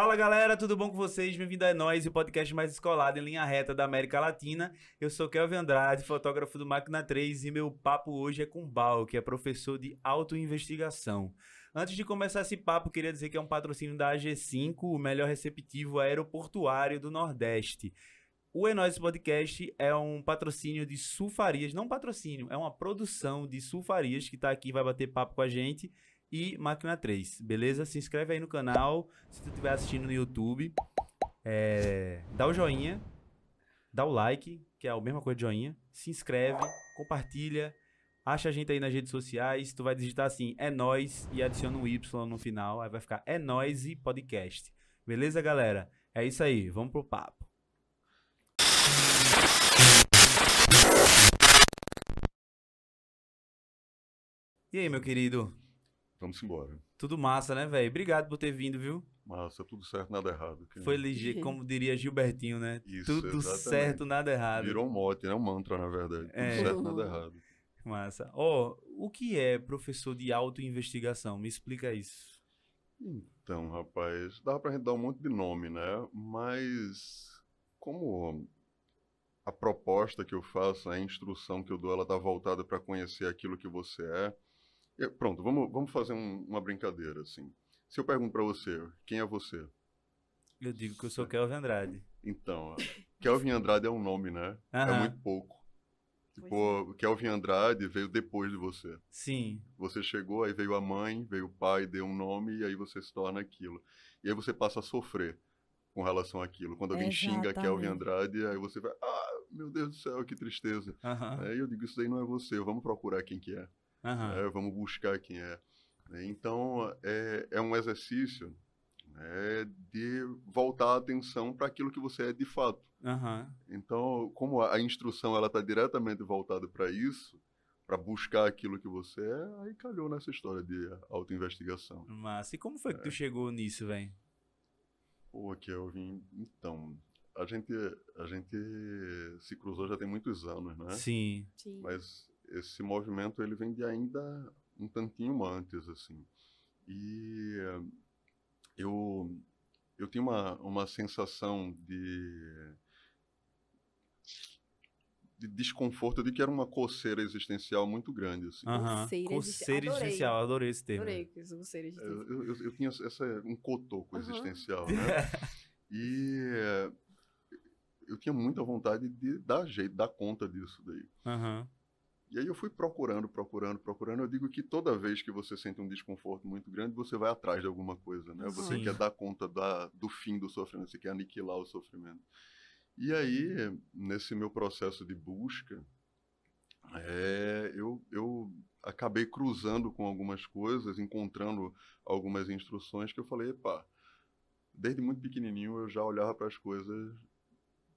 Fala galera, tudo bom com vocês? Bem-vindo a Nós, o podcast mais escolado em linha reta da América Latina. Eu sou Kelvin Andrade, fotógrafo do Máquina 3 e meu papo hoje é com Bal, que é professor de autoinvestigação. Antes de começar esse papo, queria dizer que é um patrocínio da AG5, o melhor receptivo aeroportuário do Nordeste. O Enóis é Podcast é um patrocínio de Sulfarias, não patrocínio, é uma produção de Sulfarias que está aqui vai bater papo com a gente e Máquina 3, beleza? Se inscreve aí no canal, se tu estiver assistindo no YouTube, é, dá o joinha, dá o like, que é a mesma coisa de joinha, se inscreve, compartilha, acha a gente aí nas redes sociais, tu vai digitar assim, é nós e adiciona um Y no final, aí vai ficar é nós e podcast. Beleza, galera? É isso aí, vamos pro papo. E aí, meu querido? Vamos embora. Tudo massa, né, velho? Obrigado por ter vindo, viu? Massa, tudo certo, nada errado. Que... Foi ligeiro, como diria Gilbertinho, né? Isso, tudo exatamente. certo, nada errado. Virou um mote, né? Um mantra, na verdade. É. Tudo certo, nada errado. Massa. Ó, oh, o que é professor de autoinvestigação? Me explica isso. Então, rapaz, dá pra gente dar um monte de nome, né? Mas como a proposta que eu faço, a instrução que eu dou, ela tá voltada para conhecer aquilo que você é, é, pronto, vamos, vamos fazer um, uma brincadeira, assim. Se eu pergunto para você, quem é você? Eu digo que eu sou Kelvin Andrade. Então, Kelvin Andrade é um nome, né? É Aham. É muito pouco. Tipo, é. Kelvin Andrade veio depois de você. Sim. Você chegou, aí veio a mãe, veio o pai, deu um nome, e aí você se torna aquilo. E aí você passa a sofrer com relação àquilo. Quando alguém Exatamente. xinga Kelvin Andrade, aí você vai, ah, meu Deus do céu, que tristeza. Uhum. Aí eu digo, isso daí não é você, vamos procurar quem que é. Uhum. É, vamos buscar quem é. Né, então, é, é um exercício né, de voltar a atenção para aquilo que você é de fato. Uhum. Então, como a, instrução ela está diretamente voltada para isso, para buscar aquilo que você é, aí calhou nessa história de autoinvestigação. Mas e como foi que tu é. chegou nisso, velho? Pô, Kelvin, então, a gente, a gente se cruzou já tem muitos anos, né? Sim. Sim. Mas esse movimento ele vem de ainda um tantinho antes assim e eu eu tenho uma, uma sensação de, de desconforto de que era uma coceira existencial muito grande assim uhum. coceira, coceira existencial adorei. adorei esse termo adorei coceira existencial eu, eu, eu tinha essa um cotoco uhum. existencial né e eu tinha muita vontade de dar jeito, dar conta disso daí. Uhum. E aí eu fui procurando, procurando, procurando. Eu digo que toda vez que você sente um desconforto muito grande, você vai atrás de alguma coisa, né? Você Sim. quer dar conta da, do fim do sofrimento, você quer aniquilar o sofrimento. E aí, nesse meu processo de busca, é, eu, eu acabei cruzando com algumas coisas, encontrando algumas instruções que eu falei, epá, desde muito pequenininho eu já olhava para as coisas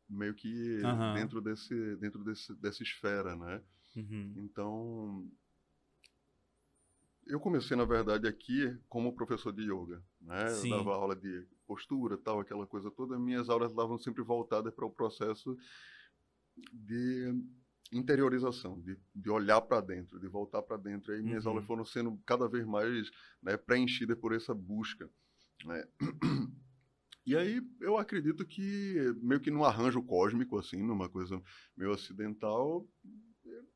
meio que uhum. dentro desse dentro desse, dessa esfera, né? Uhum. Então, eu comecei, na verdade, aqui como professor de yoga. Né? Eu dava aula de postura, tal, aquela coisa toda. Minhas aulas estavam sempre voltadas para o processo de interiorização, de, de olhar para dentro, de voltar para dentro. E minhas uhum. aulas foram sendo cada vez mais né, preenchidas por essa busca. Né? E aí eu acredito que meio que num arranjo cósmico, assim, numa coisa meio acidental,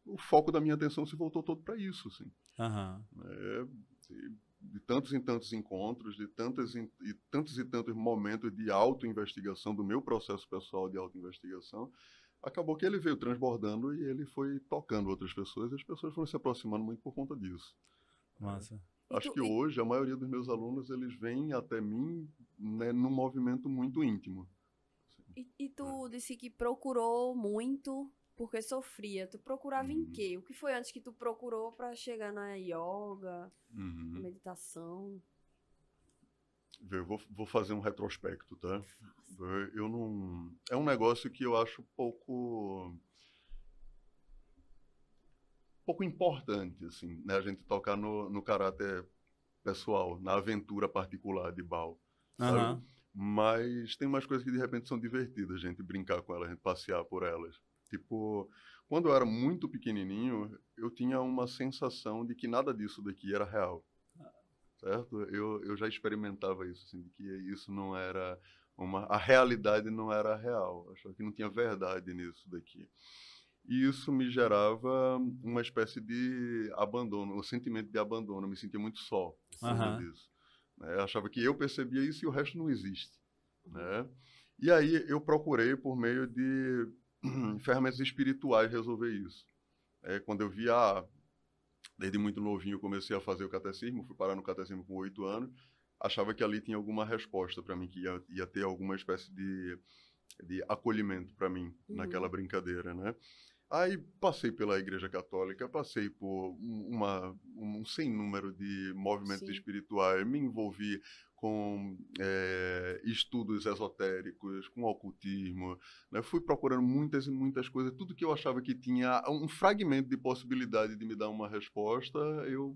o foco da minha atenção se voltou todo para isso, assim. Uhum. É, de, de, tantos e tantos encontros, de tantas e, e tantos e tantos momentos de autoinvestigação do meu processo pessoal de autoinvestigação, acabou que ele veio transbordando e ele foi tocando outras pessoas e as pessoas foram se aproximando muito por conta disso. Massa. É, acho então, que hoje a maioria dos meus alunos eles vêm até mim né, num movimento muito íntimo. E, e tu é. disse que procurou muito porque sofria, tu procurava uhum. em quê? O que foi antes que tu procurou para chegar na yoga, uhum. na meditação? Eu vou, vou fazer um retrospecto, tá? Eu não. É um negócio que eu acho pouco pouco importante, assim, né? A gente tocar no, no caráter pessoal, na aventura particular de Bal. Uhum. Mas tem umas coisas que de repente são divertidas, a gente brincar com elas, a gente passear por elas. Tipo, quando eu era muito pequenininho, eu tinha uma sensação de que nada disso daqui era real. Certo? Eu, eu já experimentava isso, assim, de que isso não era uma... A realidade não era real. achava que não tinha verdade nisso daqui. E isso me gerava uma espécie de abandono, o um sentimento de abandono. Eu me sentia muito só uhum. disso. Né? achava que eu percebia isso e o resto não existe. Uhum. Né? E aí eu procurei, por meio de ferramentas espirituais resolver isso. É, quando eu via, ah, desde muito novinho eu comecei a fazer o catecismo, fui parar no catecismo com oito anos, achava que ali tinha alguma resposta para mim, que ia, ia, ter alguma espécie de, de acolhimento para mim uhum. naquela brincadeira, né? Aí passei pela Igreja Católica, passei por uma, um sem número de movimentos Sim. espirituais, me envolvi com é, estudos esotéricos, com ocultismo. Né? Fui procurando muitas e muitas coisas, tudo que eu achava que tinha um fragmento de possibilidade de me dar uma resposta, eu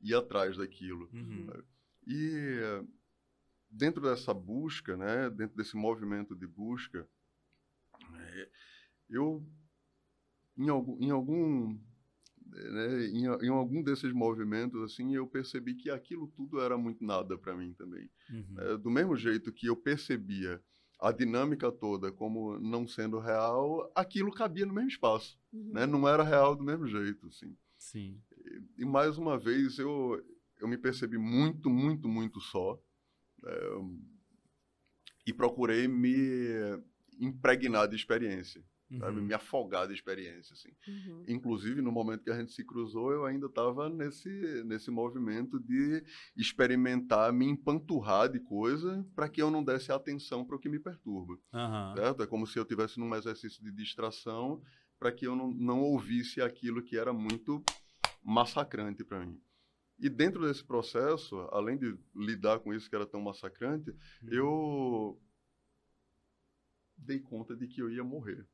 ia atrás daquilo. Uhum. Né? E dentro dessa busca, né, dentro desse movimento de busca, eh, eu em algum, em algum né, em, em, algum desses movimentos assim eu percebi que aquilo tudo era muito nada para mim também uhum. é, do mesmo jeito que eu percebia a dinâmica toda como não sendo real aquilo cabia no mesmo espaço uhum. né, não era real do mesmo jeito assim sim e, e, mais uma vez eu eu me percebi muito muito muito só é, e procurei me impregnar de experiência uhum. Me afogar de experiência, assim. Uhum. Inclusive, no momento que a gente se cruzou, eu ainda estava nesse, nesse movimento de experimentar, me empanturrar de coisa para que eu não desse atenção para o que me perturba, uhum. certo? É como se eu tivesse num exercício de distração para que eu não, não ouvisse aquilo que era muito massacrante para mim. E dentro desse processo, além de lidar com isso que era tão massacrante, uhum. eu dei conta de que eu ia morrer.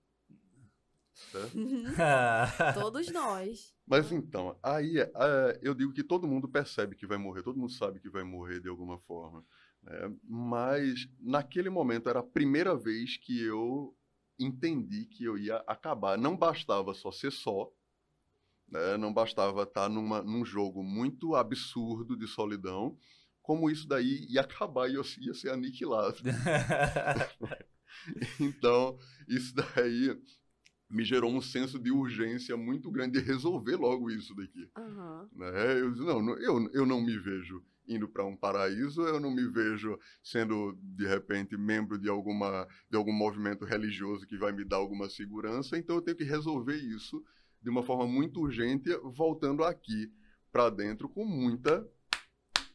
Né? Uhum. Todos nós. Mas então, aí uh, eu digo que todo mundo percebe que vai morrer, todo mundo sabe que vai morrer de alguma forma. Né? Mas naquele momento era a primeira vez que eu entendi que eu ia acabar. Não bastava só ser só, né? não bastava estar numa, num jogo muito absurdo de solidão, como isso daí ia acabar e eu ia ser aniquilado. então, isso daí me gerou um senso de urgência muito grande de resolver logo isso daqui. Uhum. Né? Eu disse, não, eu, eu não me vejo indo para um paraíso, eu não me vejo sendo, de repente, membro de, alguma, de algum movimento religioso que vai me dar alguma segurança, então eu tenho que resolver isso de uma forma muito urgente, voltando aqui para dentro com muita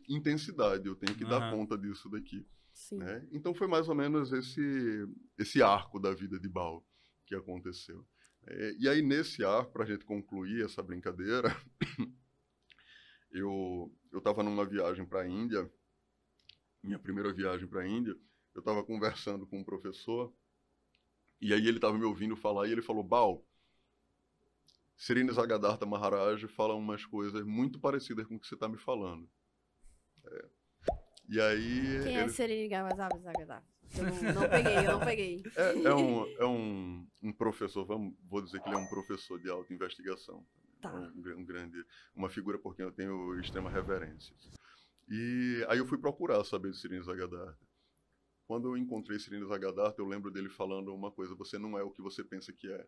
intensidade, eu tenho que uhum. dar conta disso daqui. Né? Então foi mais ou menos esse, esse arco da vida de Baal que aconteceu. É, e aí, nesse ar, para a gente concluir essa brincadeira, eu estava numa viagem para a Índia, minha primeira viagem para a Índia, eu estava conversando com um professor, e aí ele estava me ouvindo falar, e ele falou, Bal, Sirine Zagadarta Maharaj fala umas coisas muito parecidas com o que você está me falando. É. E aí... Quem é ele... é Sirine Zagadarta? não, peguei, eu não peguei. É, é, um, é um, um professor, vamos, vou dizer que ele é um professor de autoinvestigação. Tá. É um, um grande, uma figura por quem eu tenho extrema reverência. E aí eu fui procurar saber de Sirius Agadar. Quando eu encontrei Sirius Agadar, eu lembro dele falando uma coisa: você não é o que você pensa que é.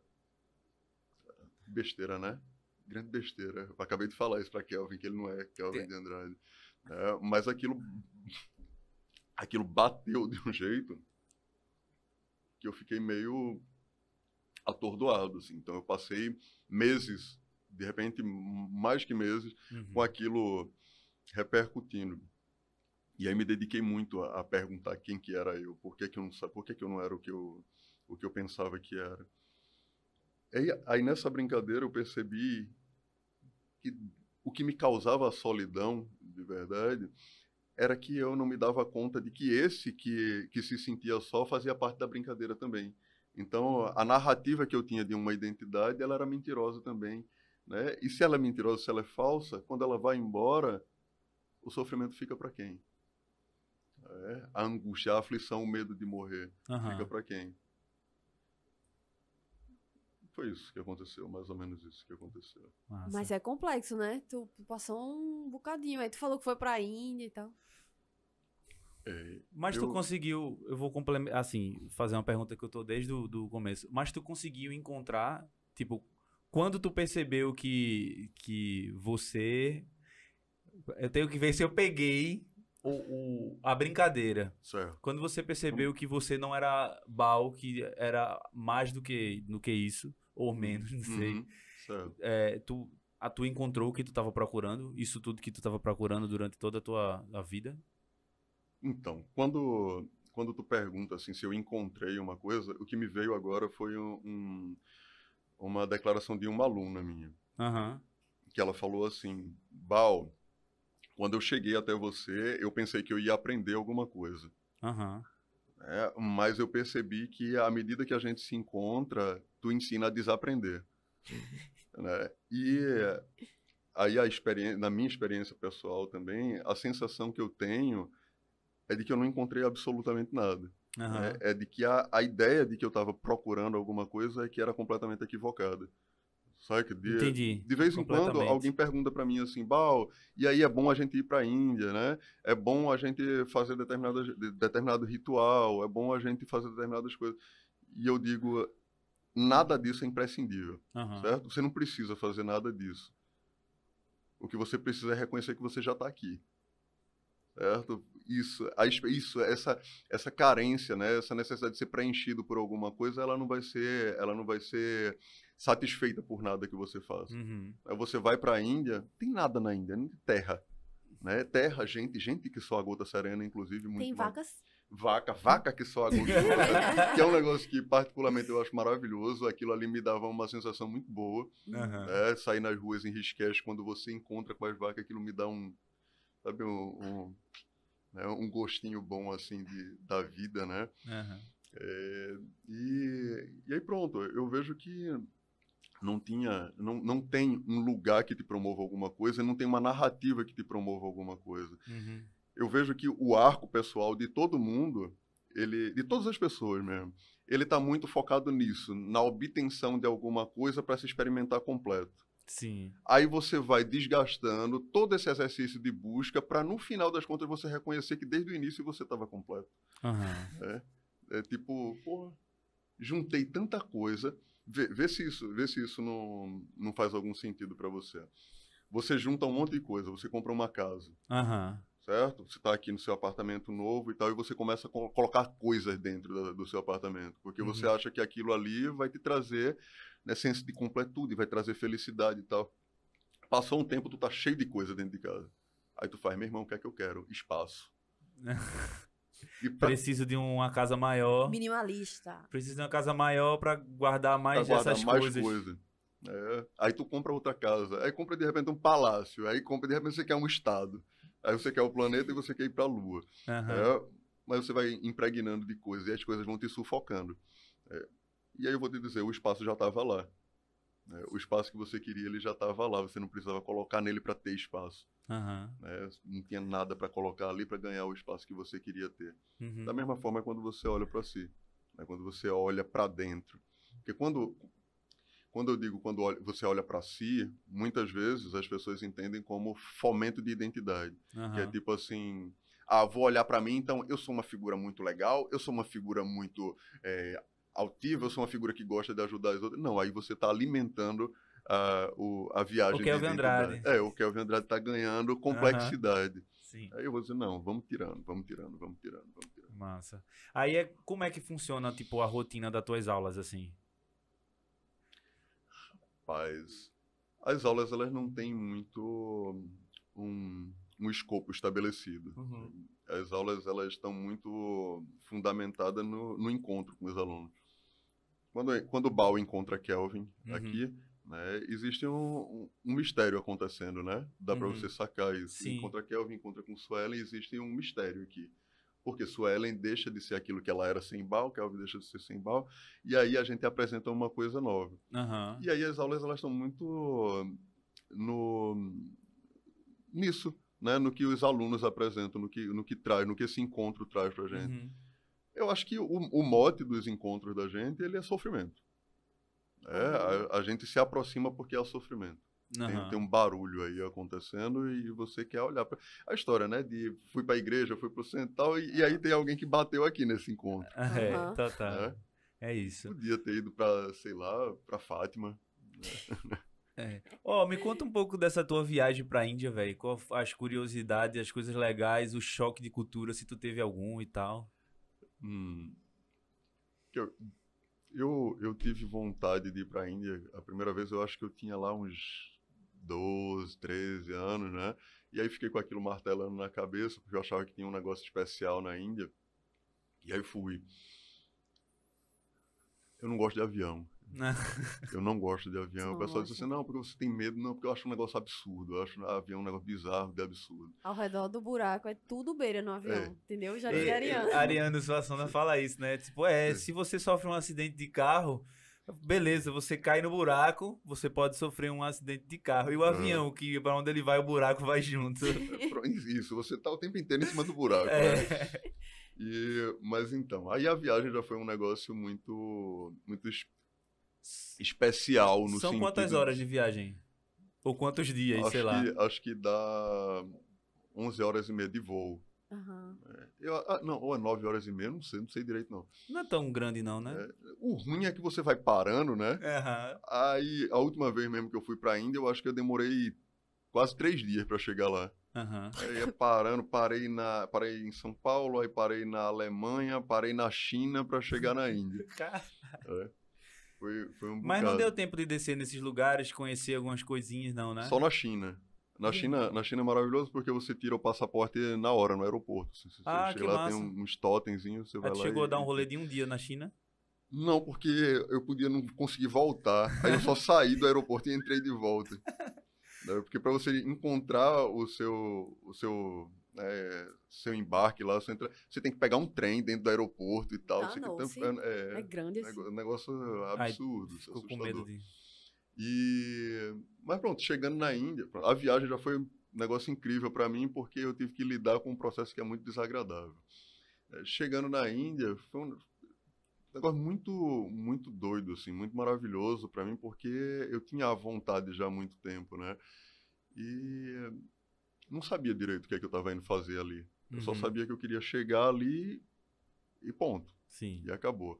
Besteira, né? Grande besteira. Eu acabei de falar isso para Kelvin, que ele não é Kelvin de Andrade. É, mas aquilo aquilo bateu de um jeito que eu fiquei meio atordoado, assim. Então eu passei meses, de repente mais que meses, uhum. com aquilo repercutindo. E aí me dediquei muito a, a, perguntar quem que era eu, por que que eu não sabia, por que que eu não era o que eu o que eu pensava que era. Aí, aí nessa brincadeira eu percebi que o que me causava a solidão, de verdade, era que eu não me dava conta de que esse que, que se sentia só fazia parte da brincadeira também. Então, uhum. a narrativa que eu tinha de uma identidade, ela era mentirosa também. Né? E se ela é mentirosa, se ela é falsa, quando ela vai embora, o sofrimento fica para quem? É, a angústia, a aflição, o medo de morrer uhum. fica para quem? foi isso que aconteceu, mais ou menos isso que aconteceu. Mas é complexo, né? Tu, passou um bocadinho, aí tu falou que foi pra Índia e tal. É, mas eu... tu conseguiu, eu vou complementar, assim, fazer uma pergunta que eu tô desde o do começo, mas tu conseguiu encontrar, tipo, quando tu percebeu que, que você, eu tenho que ver se eu peguei o, o, a brincadeira. Certo. Quando você percebeu que você não era Bal, que era mais do que, do que isso, ou menos, não sei. Uhum, É, tu, a tu encontrou o que tu estava procurando? Isso tudo que tu estava procurando durante toda a tua a vida? Então, quando quando tu pergunta assim se eu encontrei uma coisa, o que me veio agora foi um, um uma declaração de uma aluna minha, uhum. que ela falou assim, Bal, quando eu cheguei até você, eu pensei que eu ia aprender alguma coisa. Uhum. É, mas eu percebi que à medida que a gente se encontra, tu ensina a desaprender. né? E aí, a experiência, na minha experiência pessoal também, a sensação que eu tenho é de que eu não encontrei absolutamente nada. Uhum. Né? É, de que a, a ideia de que eu estava procurando alguma coisa é que era completamente equivocada. Sabe que de, Entendi. de vez em quando alguém pergunta para mim assim, Bal, e aí é bom a gente ir para a Índia, né? É bom a gente fazer determinado ritual, é bom a gente fazer determinadas coisas. E eu digo, nada disso é imprescindível, uhum. certo? Você não precisa fazer nada disso. O que você precisa é reconhecer que você já está aqui, certo? Isso, a, isso, essa, essa carência, né? Essa necessidade de ser preenchido por alguma coisa, ela não vai ser, ela não vai ser satisfeita por nada que você faça. Uhum. Você vai para a Índia, tem nada na Índia, terra, né? Terra, gente, gente que só a gota serena, inclusive muito. Tem mais. vacas vaca, vaca que só agudiza, que é um negócio que particularmente eu acho maravilhoso, aquilo ali me dava uma sensação muito boa, uhum. né? sair nas ruas em risquete, quando você encontra com as vacas, aquilo me dá um, sabe, um, um, né? um gostinho bom, assim, de, da vida, né? Uhum. É, e, e aí pronto, eu vejo que não tinha não, não tem um lugar que te promova alguma coisa não tem uma narrativa que te promova alguma coisa uhum eu vejo que o arco pessoal de todo mundo, ele, de todas as pessoas mesmo, ele está muito focado nisso, na obtenção de alguma coisa para se experimentar completo. Sim. Aí você vai desgastando todo esse exercício de busca para no final das contas você reconhecer que desde o início você estava completo. Uhum. É, é, tipo, porra, juntei tanta coisa. Vê, vê, se isso, vê se isso não, não faz algum sentido para você. Você junta um monte de coisa, você compra uma casa. Uhum certo? Você está aqui no seu apartamento novo e tal, e você começa a colocar coisas dentro do, seu apartamento, porque uhum. você acha que aquilo ali vai te trazer né, senso de completude, vai trazer felicidade e tal. Passou um tempo, tu tá cheio de coisa dentro de casa. Aí tu faz, meu irmão, o que é que eu quero? Espaço. pra... Preciso de uma casa maior. Minimalista. Preciso de uma casa maior para guardar mais pra guardar essas mais coisas. Coisa. É. Aí tu compra outra casa, aí compra de repente um palácio, aí compra de repente você quer um estado. Aí você quer o planeta e você quer ir para a Lua. Uhum. É, mas você vai impregnando de coisas e as coisas vão te sufocando. É, e aí eu vou te dizer, o espaço já estava lá. É, o espaço que você queria, ele já estava lá. Você não precisava colocar nele para ter espaço. Uhum. não tinha nada para colocar ali para ganhar o espaço que você queria ter. Uhum. Da mesma forma é quando você olha para si. é Quando você olha para dentro. Porque quando quando eu digo quando você olha para si, muitas vezes as pessoas entendem como fomento de identidade, uhum. que é tipo assim, ah, vou olhar para mim, então eu sou uma figura muito legal, eu sou uma figura muito é, altiva, eu sou uma figura que gosta de ajudar as outras. Não, aí você está alimentando a, ah, o, a viagem. O Kelvin Andrade. É, o Kelvin Andrade está ganhando complexidade. Uhum. Sim. Aí eu vou dizer, não, vamos tirando, vamos tirando, vamos tirando, vamos tirando. Massa. Aí é, como é que funciona, tipo, a rotina das tuas aulas, assim? pais. As aulas elas não têm muito um, um escopo estabelecido. Uhum. As aulas elas estão muito fundamentadas no, no encontro com os alunos. Quando, quando o Bal encontra Kelvin uhum. aqui, né, existe um, um, mistério acontecendo, né? Dá uhum. para você sacar isso. Sim. Encontra Kelvin, encontra com Suelen, existe um mistério aqui porque sua Ellen deixa de ser aquilo que ela era sem Bal, Kelvin deixa de ser sem Bal, e aí a gente apresenta uma coisa nova. Uhum. E aí as aulas elas estão muito no nisso, né, no que os alunos apresentam, no que no que traz, no que esse encontro traz para gente. Uhum. Eu acho que o, o mote dos encontros da gente ele é sofrimento. É, uhum. a, a gente se aproxima porque é o sofrimento. Uhum. Tem, tem, um barulho aí acontecendo e você quer olhar para a história, né? De fui para a igreja, fui para o central e, e, aí tem alguém que bateu aqui nesse encontro. Uhum. É, tá, tá. É? é isso. Podia ter ido para, sei lá, para Fátima. Né? É. Ó, oh, me conta um pouco dessa tua viagem pra Índia, velho. As curiosidades, as coisas legais, o choque de cultura, se tu teve algum e tal. Hum. Eu, eu, eu tive vontade de ir pra Índia. A primeira vez eu acho que eu tinha lá uns 12, 13 anos, né? E aí fiquei com aquilo martelando na cabeça, porque eu achava que tinha um negócio especial na Índia. E aí fui. Eu não gosto de avião. eu não gosto de avião. Não o pessoal disse diz assim, não, porque você tem medo. Não, porque eu acho um negócio absurdo. Eu acho avião um negócio bizarro, de absurdo. Ao redor do buraco é tudo beira no avião, é. entendeu? Já é, Ariano. É, Ariano Suassuna fala isso, né? Tipo, é, é, se você sofre um acidente de carro Beleza, você cai no buraco, você pode sofrer um acidente de carro. E o avião, que para onde ele vai, o buraco vai junto. Isso, você tá o tempo inteiro em cima do buraco. É. Né? E, mas então, aí a viagem já foi um negócio muito, muito es especial no São sentido... quantas horas de viagem? Ou quantos dias, acho sei que, lá? Acho que dá 11 horas e meia de voo. Uhum. eu, ah, não, ou é 9 horas e meia, não sei, não sei direito, não. Não é tão grande, não, né? É, o ruim é que você vai parando, né? Uhum. Aí, a última vez mesmo que eu fui pra Índia, eu acho que eu demorei quase três dias para chegar lá. Uhum. Aí ia parando, parei, na, parei em São Paulo, aí parei na Alemanha, parei na China para chegar na Índia. É. Foi, foi um Mas não deu tempo de descer nesses lugares, conhecer algumas coisinhas, não, né? Só na China. Na China, na China é maravilhoso porque você tira o passaporte na hora, no aeroporto. Você, ah, você chega lá, massa. tem uns totemzinhos, você Aí vai lá. chegou e... a dar um rolê de um dia na China? Não, porque eu podia não conseguir voltar. Aí eu só saí do aeroporto e entrei de volta. Né, porque para você encontrar o seu, o seu, é, seu embarque lá, entra... você tem que pegar um trem dentro do aeroporto e tal. Ah, não, tem... É, é, é, grande É um assim. negócio absurdo. Ai, ficou assustador. com medo disso. E mas pronto, chegando na Índia, a viagem já foi um negócio incrível para mim porque eu tive que lidar com um processo que é muito desagradável. É, chegando na Índia foi um negócio muito muito doido assim, muito maravilhoso para mim porque eu tinha a vontade já há muito tempo, né? E não sabia direito o que, é que eu estava indo fazer ali. Eu uhum. só sabia que eu queria chegar ali e ponto. Sim. E acabou.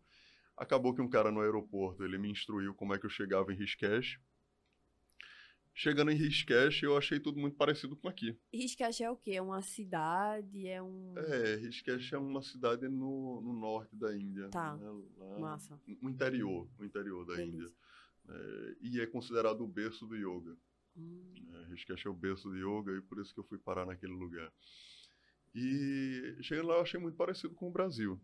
Acabou que um cara no aeroporto, ele me instruiu como é que eu chegava em Rishikesh. Chegando em Rishikesh eu achei tudo muito parecido com aqui. Rishikesh é o quê? É uma cidade? É um... É, Rishikesh é uma cidade no, no norte da Índia. Tá, né? Lá, massa. O interior, hum. o interior da Índia. É, e é considerado o berço do yoga. Hum. É, Rishikesh é o berço do yoga e por isso que eu fui parar naquele lugar. E chegando lá eu achei muito parecido com o Brasil.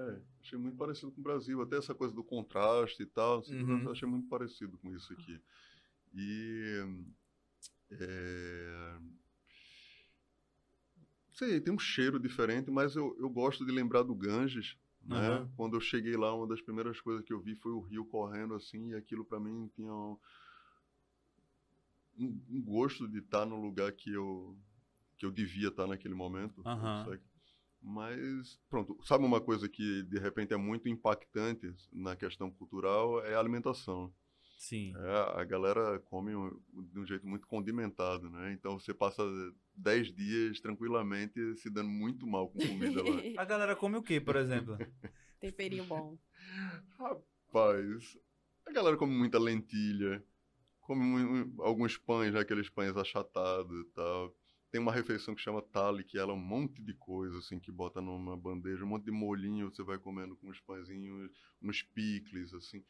É, achei muito parecido com o Brasil, até essa coisa do contraste e tal, assim, uhum. achei muito parecido com isso aqui. E. É, sei, tem um cheiro diferente, mas eu, eu gosto de lembrar do Ganges. Né? Uhum. Quando eu cheguei lá, uma das primeiras coisas que eu vi foi o rio correndo assim, e aquilo para mim tinha um, um, gosto de estar tá no lugar que eu, que eu devia estar tá naquele momento. Uhum. Mas, pronto, sabe uma coisa que de repente é muito impactante na questão cultural é a alimentação. Sim. É, a galera come um, de um jeito muito condimentado, né? Então você passa 10 dias tranquilamente se dando muito mal com comida lá. a galera come o que, por exemplo? Temperinho bom. Rapaz, a galera come muita lentilha, come alguns pães, né, aqueles pães achatados e tal tem uma refeição que chama tali, que ela é um monte de coisa, assim, que bota numa bandeja, um monte de molhinho, você vai comendo com uns pãezinhos, uns picles, assim.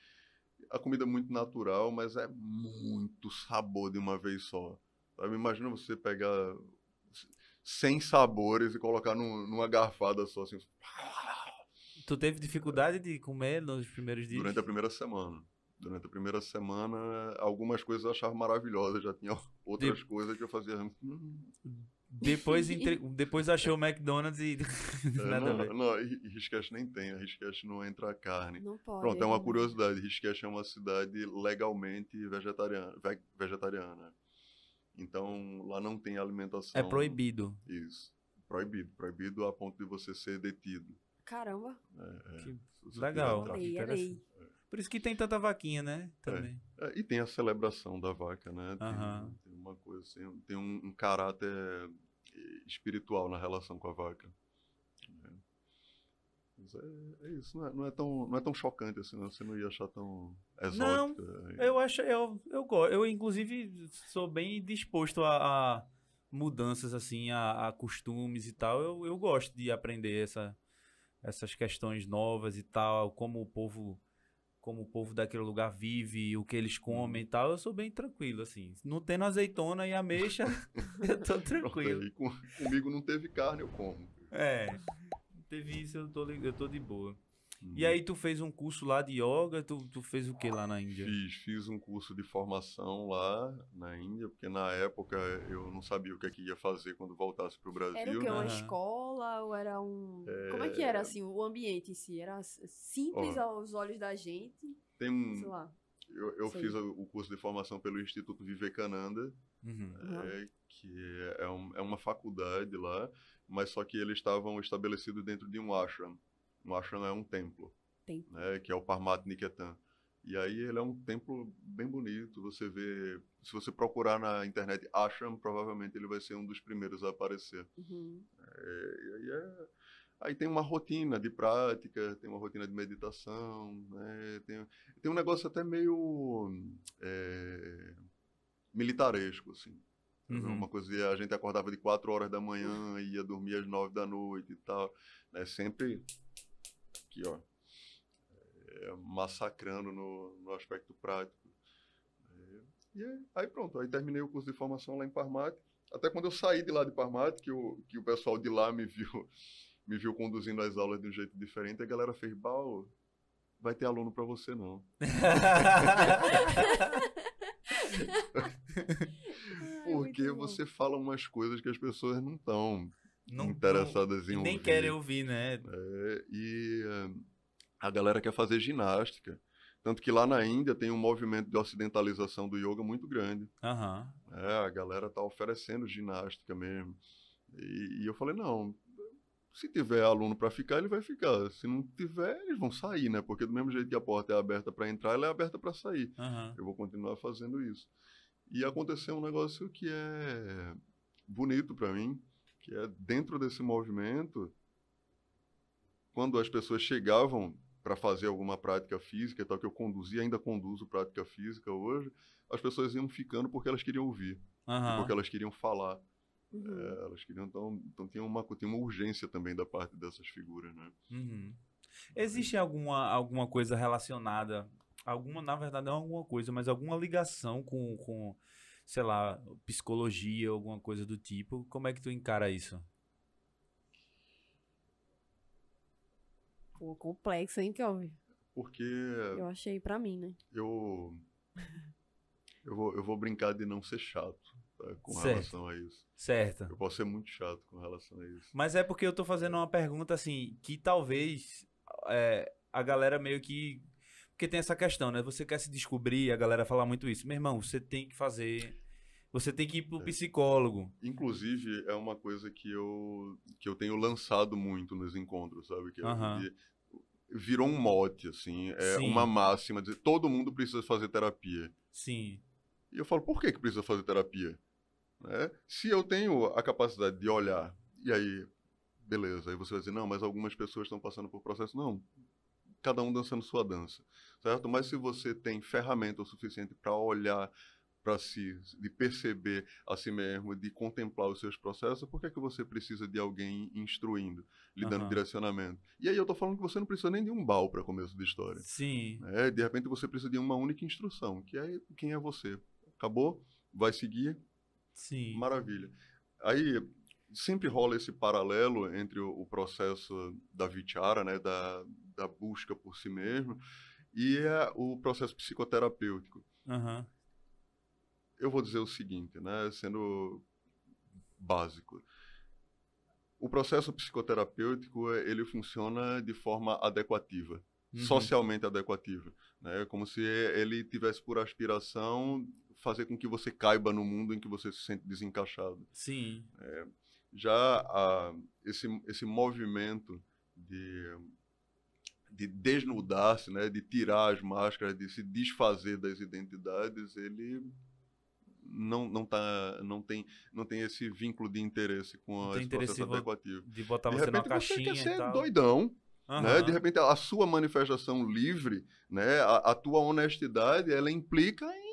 A comida é muito natural, mas é muito sabor de uma vez só. Sabe? Imagina você pegar 100 sabores e colocar num, numa garfada só, assim. Tu teve dificuldade de comer nos primeiros dias? Durante a primeira semana durante a primeira semana, algumas coisas eu achava maravilhosas, já tinha outras de... coisas que eu fazia. Hum, depois, hum. entre... Depois achei o McDonald's e. É, Nada não, não, Risquete nem tem, né? Risquete não entra carne. Não pode. Pronto, é, é uma curiosidade: Risquete é uma cidade legalmente vegetariana. vegetariana. Então, lá não tem alimentação. É proibido. Isso. Proibido. Proibido a ponto de você ser detido. Caramba. É, é. Que... Legal. Amei, por isso que tem tanta vaquinha, né? É, também. É, é, e tem a celebração da vaca, né? Tem, uhum. tem uma coisa assim, tem um, um, caráter eh, espiritual na relação com a vaca. É. Mas é, é isso, não é, não é, tão, não é tão chocante assim, né? você não ia achar tão exótico. Não, é eu acho, eu, eu gosto. Eu, inclusive, sou bem disposto a, a mudanças, assim, a, a, costumes e tal. Eu, eu gosto de aprender essa, essas questões novas e tal, como o povo como o povo daquele lugar vive, o que eles comem uhum. e tal, eu sou bem tranquilo, assim. Não tendo azeitona e ameixa, eu tô tranquilo. comigo não teve carne, eu como. É, teve isso, eu tô, eu tô de boa. E uhum. aí tu fez um curso lá de yoga, tu, tu fez o que lá na Índia? Fiz, fiz um curso de formação lá na Índia, porque na época eu não sabia o que, é que ia fazer quando voltasse para o Brasil. Era o que, né? uma escola ou era um... É... Como é que era é. assim, o ambiente em si? Era simples aos olhos da gente? Tem um... Sei lá. Eu, eu Sei. fiz o curso de formação pelo Instituto Vivekananda, Uhum. É, que é, é, um, é, uma faculdade lá, mas só que eles estavam estabelecidos dentro de um ashram no Ashram é um templo, né, que é o Parmat Niketan. E aí ele é um templo bem bonito, você vê, se você procurar na internet Ashram, provavelmente ele vai ser um dos primeiros a aparecer. Uhum. É, aí, é, aí tem uma rotina de prática, tem uma rotina de meditação, né, tem, tem um negócio até meio é, militaresco, assim. Né, uhum. Uma coisa, a gente acordava de 4 horas da manhã, ia dormir às 9 da noite e tal. Né? Sempre aqui, ó, é, massacrando no, no aspecto prático. É, e aí, pronto, aí terminei o curso de formação lá em Parmat. Até quando eu saí de lá de Parmat, que, que o pessoal de lá me viu me viu conduzindo as aulas de um jeito diferente, a galera fez, Bal, vai ter aluno para você não. É Porque você fala umas coisas que as pessoas não estão não, interessadas em nem ouvir. Nem querem ouvir, né? É, e eh, a galera quer fazer ginástica. Tanto que lá na Índia tem um movimento de ocidentalização do yoga muito grande. Uhum. É, a galera tá oferecendo ginástica mesmo. E, e eu falei, não, se tiver aluno para ficar, ele vai ficar. Se não tiver, eles vão sair, né? Porque do mesmo jeito que a porta é aberta para entrar, ela é aberta para sair. Uhum. Eu vou continuar fazendo isso. E aconteceu um negócio que é bonito para mim, que é dentro desse movimento, quando as pessoas chegavam para fazer alguma prática física tal, que eu conduzia, ainda conduzo prática física hoje, as pessoas iam ficando porque elas queriam ouvir, uhum. porque elas queriam falar. Uhum. É, elas queriam, então, então tem, uma, tem uma urgência também da parte dessas figuras, né? Uhum. Existe alguma, alguma coisa relacionada, alguma, na verdade não alguma coisa, mas alguma ligação com, com sei lá, psicologia, alguma coisa do tipo. Como é que tu encara isso? Pô, complexo, hein, Kelvin? Porque. Eu achei para mim, né? Eu. eu, vou, eu vou brincar de não ser chato tá, com certo. relação a isso. Certo. Eu posso ser muito chato com relação a isso. Mas é porque eu tô fazendo uma pergunta, assim, que talvez é, a galera meio que porque tem essa questão, né? Você quer se descobrir, a galera fala muito isso. Meu irmão, você tem que fazer. Você tem que ir pro é. psicólogo. Inclusive, é uma coisa que eu, que eu tenho lançado muito nos encontros, sabe? Que, uhum. que virou um mote, assim. É Sim. uma máxima. Dizer, todo mundo precisa fazer terapia. Sim. E eu falo, por que, que precisa fazer terapia? Né? Se eu tenho a capacidade de olhar, e aí, beleza, aí você vai dizer, não, mas algumas pessoas estão passando por processo. Não, cada um dançando sua dança, certo? Mas uhum. se você tem ferramenta o suficiente para olhar para si, de perceber a si mesmo, de contemplar os seus processos, por que, é que você precisa de alguém instruindo, lhe dando uhum. direcionamento? E aí eu estou falando que você não precisa nem de um bal para começo de história. Sim. É, de repente você precisa de uma única instrução, que é quem é você. Acabou? Vai seguir? Sim. Maravilha. Aí sempre rola esse paralelo entre o, o processo da vitiara, né, da, da, busca por si mesmo, e a, o processo psicoterapêutico. Uhum. Eu vou dizer o seguinte, né, sendo básico. O processo psicoterapêutico ele funciona de forma adequativa, uhum. socialmente adequativa, né? Como se ele tivesse por aspiração fazer com que você caiba no mundo em que você se sente desencaixado. Sim. É, já ah, esse, esse movimento de, de desnudar-se, né, de tirar as máscaras, de se desfazer das identidades, ele não, não, tá, não, tem, não tem esse vínculo de interesse com a, esse De botar de você repente, numa você caixinha você quer ser tal. doidão. Uhum. Né? De repente, a sua manifestação livre, né? a, a tua honestidade, ela implica em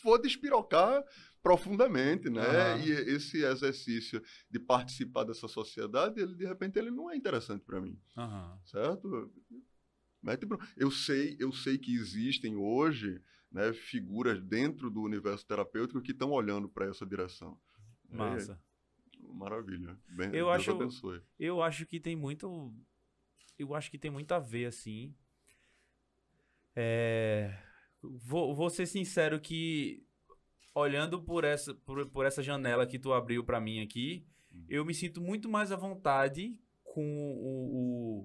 for despirocar profundamente, né? Uhum. E esse exercício de participar dessa sociedade, ele de repente ele não é interessante para mim, uhum. certo? Eu sei, eu sei que existem hoje né, figuras dentro do universo terapêutico que estão olhando para essa direção. É Massa. maravilha. Bem, eu Deus acho, abençoe. Eu acho que tem muito, eu acho que tem muito a ver assim. É, vou, vou ser sincero que olhando por essa, por, por essa janela que tu abriu para mim aqui, uhum. eu me sinto muito mais à vontade com o,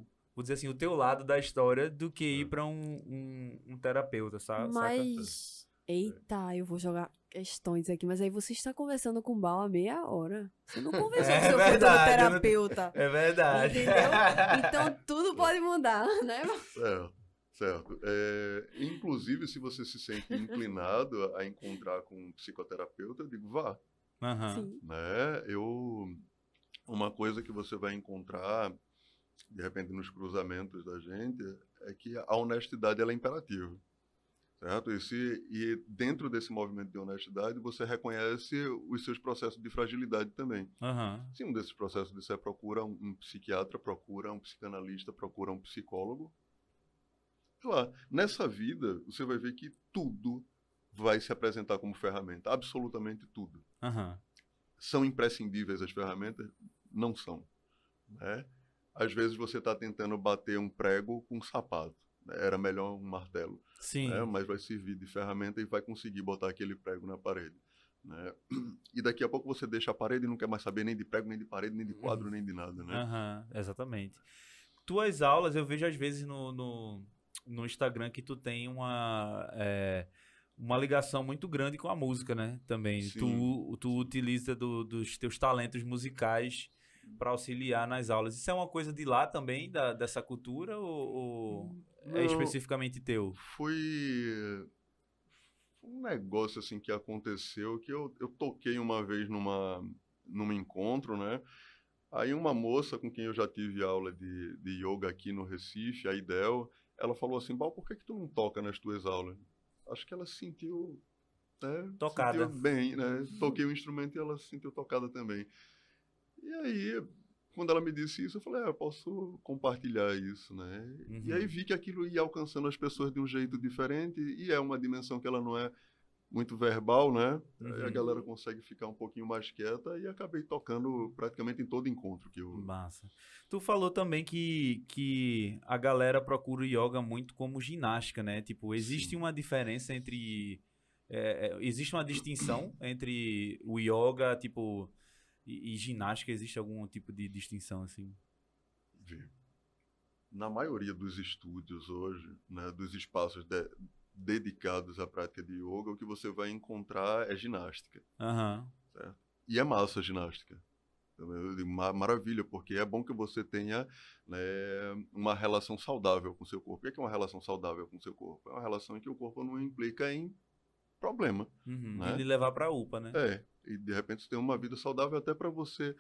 o vou dizer assim, o teu lado da história do que ir ah. para um, um, um, terapeuta, sabe? Mas, eita, eu vou jogar questões aqui, mas aí você está conversando com o Bal há meia hora. Você não conversou é com seu verdade, terapeuta. Não... É verdade. Entendeu? Então tudo pode mudar, né? É. Certo. É, inclusive, se você se sente inclinado a encontrar com um psicoterapeuta, eu digo, vá. Uhum. Né? Eu, uma coisa que você vai encontrar, de repente, nos cruzamentos da gente, é que a honestidade ela é imperativa. Certo? E, se, e dentro desse movimento de honestidade, você reconhece os seus processos de fragilidade também. Uhum. Se um desses processos de você é procura um, um psiquiatra, procura um psicanalista, procura um psicólogo, lá. Nessa vida, você vai ver que tudo vai se apresentar como ferramenta, absolutamente tudo. Uhum. São imprescindíveis as ferramentas? Não são. Né? Às vezes você está tentando bater um prego com um sapato. Né? Era melhor um martelo. Sim. Né? Mas vai servir de ferramenta e vai conseguir botar aquele prego na parede. Né? E daqui a pouco você deixa a parede e não quer mais saber nem de prego, nem de parede, nem de quadro, uhum. nem de nada, né? Uhum, exatamente. Tuas aulas eu vejo às vezes no, no no Instagram que tu tem uma, é, uma ligação muito grande com a música, né? Também. Sim. Tu, tu utiliza do, dos teus talentos musicais para auxiliar nas aulas. Isso é uma coisa de lá também, da, dessa cultura, ou, ou é especificamente teu? Foi um negócio assim que aconteceu que eu, eu toquei uma vez numa, num encontro, né? Aí uma moça com quem eu já tive aula de, de yoga aqui no Recife, a Idel, ela falou assim, Bal, por que, que tu não toca nas tuas aulas? Acho que ela sentiu né, tocada sentiu bem, né? Uhum. Toquei o um instrumento e ela se sentiu tocada também. E aí, quando ela me disse isso, eu falei, ah, eu posso compartilhar isso, né? Uhum. E aí vi que aquilo ia alcançando as pessoas de um jeito diferente e é uma dimensão que ela não é muito verbal, né? Uhum. A galera consegue ficar um pouquinho mais quieta e acabei tocando praticamente em todo encontro que eu. Massa. Tu falou também que, que a galera procura o yoga muito como ginástica, né? Tipo, existe Sim. uma diferença entre. É, é existe uma distinção entre o yoga, tipo, e, e ginástica? Existe algum tipo de distinção assim? na maioria dos estúdios hoje, né, dos espaços de, dedicados à prática de yoga, o que você vai encontrar é ginástica. Uhum. Certo? E é massa a ginástica. Maravilha, porque é bom que você tenha né, uma relação saudável com seu corpo. O é que é uma relação saudável com seu corpo? É uma relação em que o corpo não implica em problema. Uhum, né? E levar para a UPA, né? É, e de repente você tem uma vida saudável até para você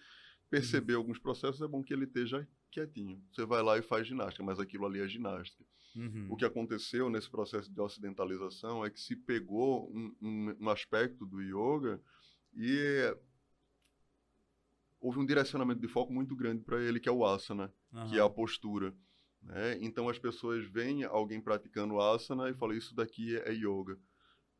perceber uhum. alguns processos, é bom que ele esteja quietinho. Você vai lá e faz ginástica, mas aquilo ali é ginástica. Uhum. O que aconteceu nesse processo de ocidentalização é que se pegou um, um, um aspecto do yoga e houve um direcionamento de foco muito grande para ele, que é o asana, uhum. que é a postura. Né? Então as pessoas veem alguém praticando asana e falam: Isso daqui é yoga.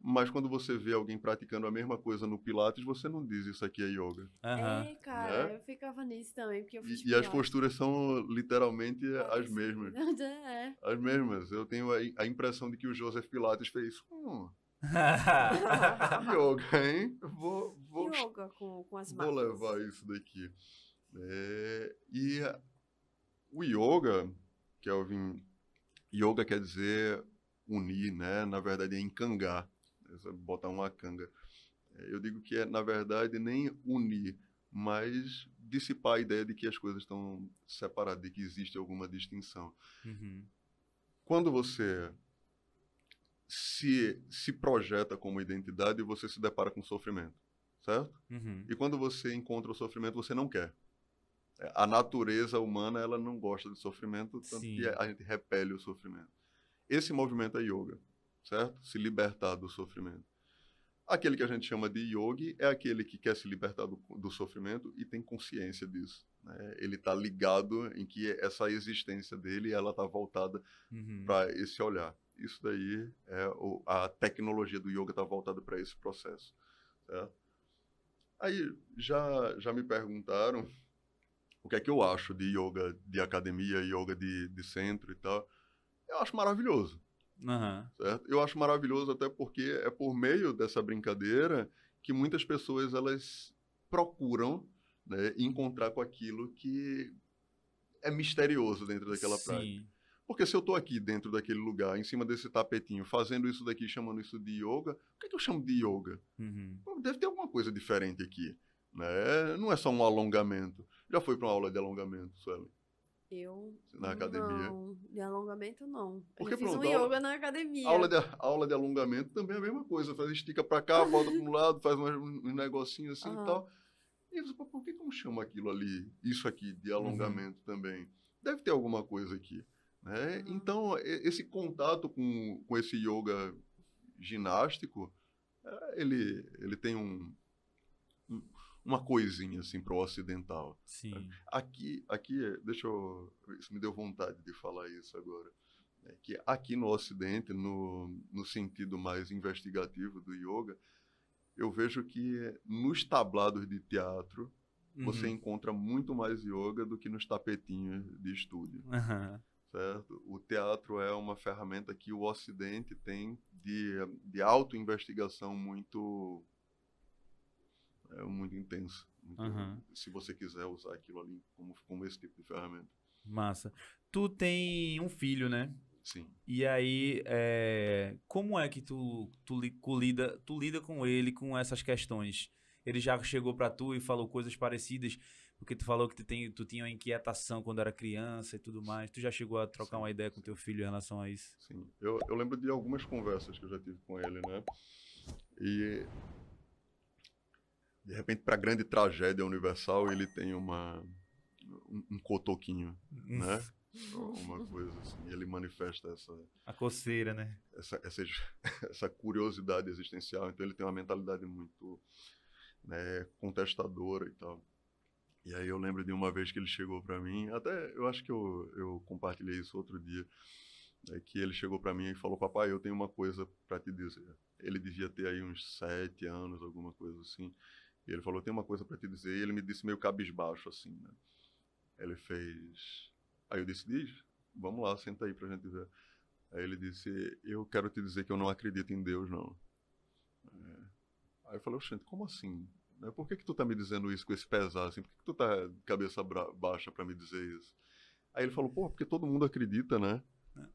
Mas quando você vê alguém praticando a mesma coisa no Pilates, você não diz isso aqui é yoga. Uhum. É, cara, né? eu ficava nisso também, porque eu fiz E, e as posturas são literalmente as mesmas. É. As mesmas. Eu tenho a, a, impressão de que o Joseph Pilates fez. Hum, yoga, hein? Vou, vou, yoga com, com as Vou levar isso daqui. É, e o yoga, Kelvin, yoga quer dizer unir, né? Na verdade é encangar botar uma canga é, Eu digo que é, na verdade, nem unir, mas dissipar a ideia de que as coisas estão separadas, de que existe alguma distinção. Uhum. Quando você se, se projeta como identidade, você se depara com sofrimento, certo? Uhum. E quando você encontra o sofrimento, você não quer. É, a natureza humana, ela não gosta de sofrimento, tanto Sim. que a gente repele o sofrimento. Esse movimento é yoga certo? Se libertar do sofrimento. Aquele que a gente chama de yogi é aquele que quer se libertar do, do sofrimento e tem consciência disso. Né? Ele está ligado em que essa existência dele ela está voltada uhum. para esse olhar. Isso daí é o, a tecnologia do yoga está voltada para esse processo. Certo? Aí já já me perguntaram o que é que eu acho de yoga de academia, yoga de, de centro e tal. Eu acho maravilhoso. Uhum. Certo? Eu acho maravilhoso até porque é por meio dessa brincadeira que muitas pessoas elas procuram né, encontrar com aquilo que é misterioso dentro daquela Sim. prática. Porque se eu estou aqui dentro daquele lugar, em cima desse tapetinho, fazendo isso daqui, chamando isso de yoga, o que, é que eu chamo de yoga? Uhum. Deve ter alguma coisa diferente aqui. Né? Não é só um alongamento. Já foi para uma aula de alongamento, Suelen? Eu. Na academia? Não, de alongamento não. Porque, eu fiz pronto, um yoga aula, na academia. Aula de, aula de alongamento também é a mesma coisa. Faz, estica pra cá, volta pra um lado, faz uns um, um negocinho assim uhum. e tal. E eles, por que não chama aquilo ali, isso aqui, de uhum. alongamento uhum. também? Deve ter alguma coisa aqui. Né? Uhum. Então, esse contato com, com esse yoga ginástico, é, ele, ele tem um, uma coisinha assim para o ocidental. É, Sim. Aqui, aqui, deixa eu, isso me deu vontade de falar isso agora. É que aqui no Ocidente, no, no sentido mais investigativo do yoga, eu vejo que nos tablados de teatro uhum. você encontra muito mais yoga do que nos tapetinhos de estúdio. Uhum. Certo? O teatro é uma ferramenta que o Ocidente tem de, de auto-investigação muito é muito intensa. Muito uhum. Se você quiser usar aquilo ali como, como esse tipo de ferramenta. Massa. Tu tem um filho, né? Sim. E aí, é, como é que tu, tu, tu, lida, tu lida com ele, com essas questões? Ele já chegou para tu e falou coisas parecidas, porque tu falou que tu, tem, tu tinha uma inquietação quando era criança e tudo mais. Tu já chegou a trocar sim, uma ideia com teu filho em relação a isso? Sim. Eu, eu lembro de algumas conversas que eu já tive com ele, né? E de repente, para a grande tragédia universal, ele tem uma, um, um cotoquinho, hum. né? Uma coisa assim. Ele manifesta essa. A coceira, né? Essa, essa, essa curiosidade existencial. Então, ele tem uma mentalidade muito né, contestadora e tal. E aí, eu lembro de uma vez que ele chegou para mim, até eu acho que eu, eu compartilhei isso outro dia, é que ele chegou para mim e falou: Papai, eu tenho uma coisa para te dizer. Ele devia ter aí uns sete anos, alguma coisa assim. E ele falou: Tem uma coisa para te dizer. E ele me disse meio cabisbaixo, assim, né? Ele fez. Aí eu disse: Diz, vamos lá, senta aí para gente ver. Aí ele disse: Eu quero te dizer que eu não acredito em Deus, não. É. Aí eu falei: Oxente, como assim? Né, por que, que tu tá me dizendo isso com esse pesar? Assim? Por que, que tu tá de cabeça baixa para me dizer isso? Aí ele falou: Pô, porque todo mundo acredita, né? É.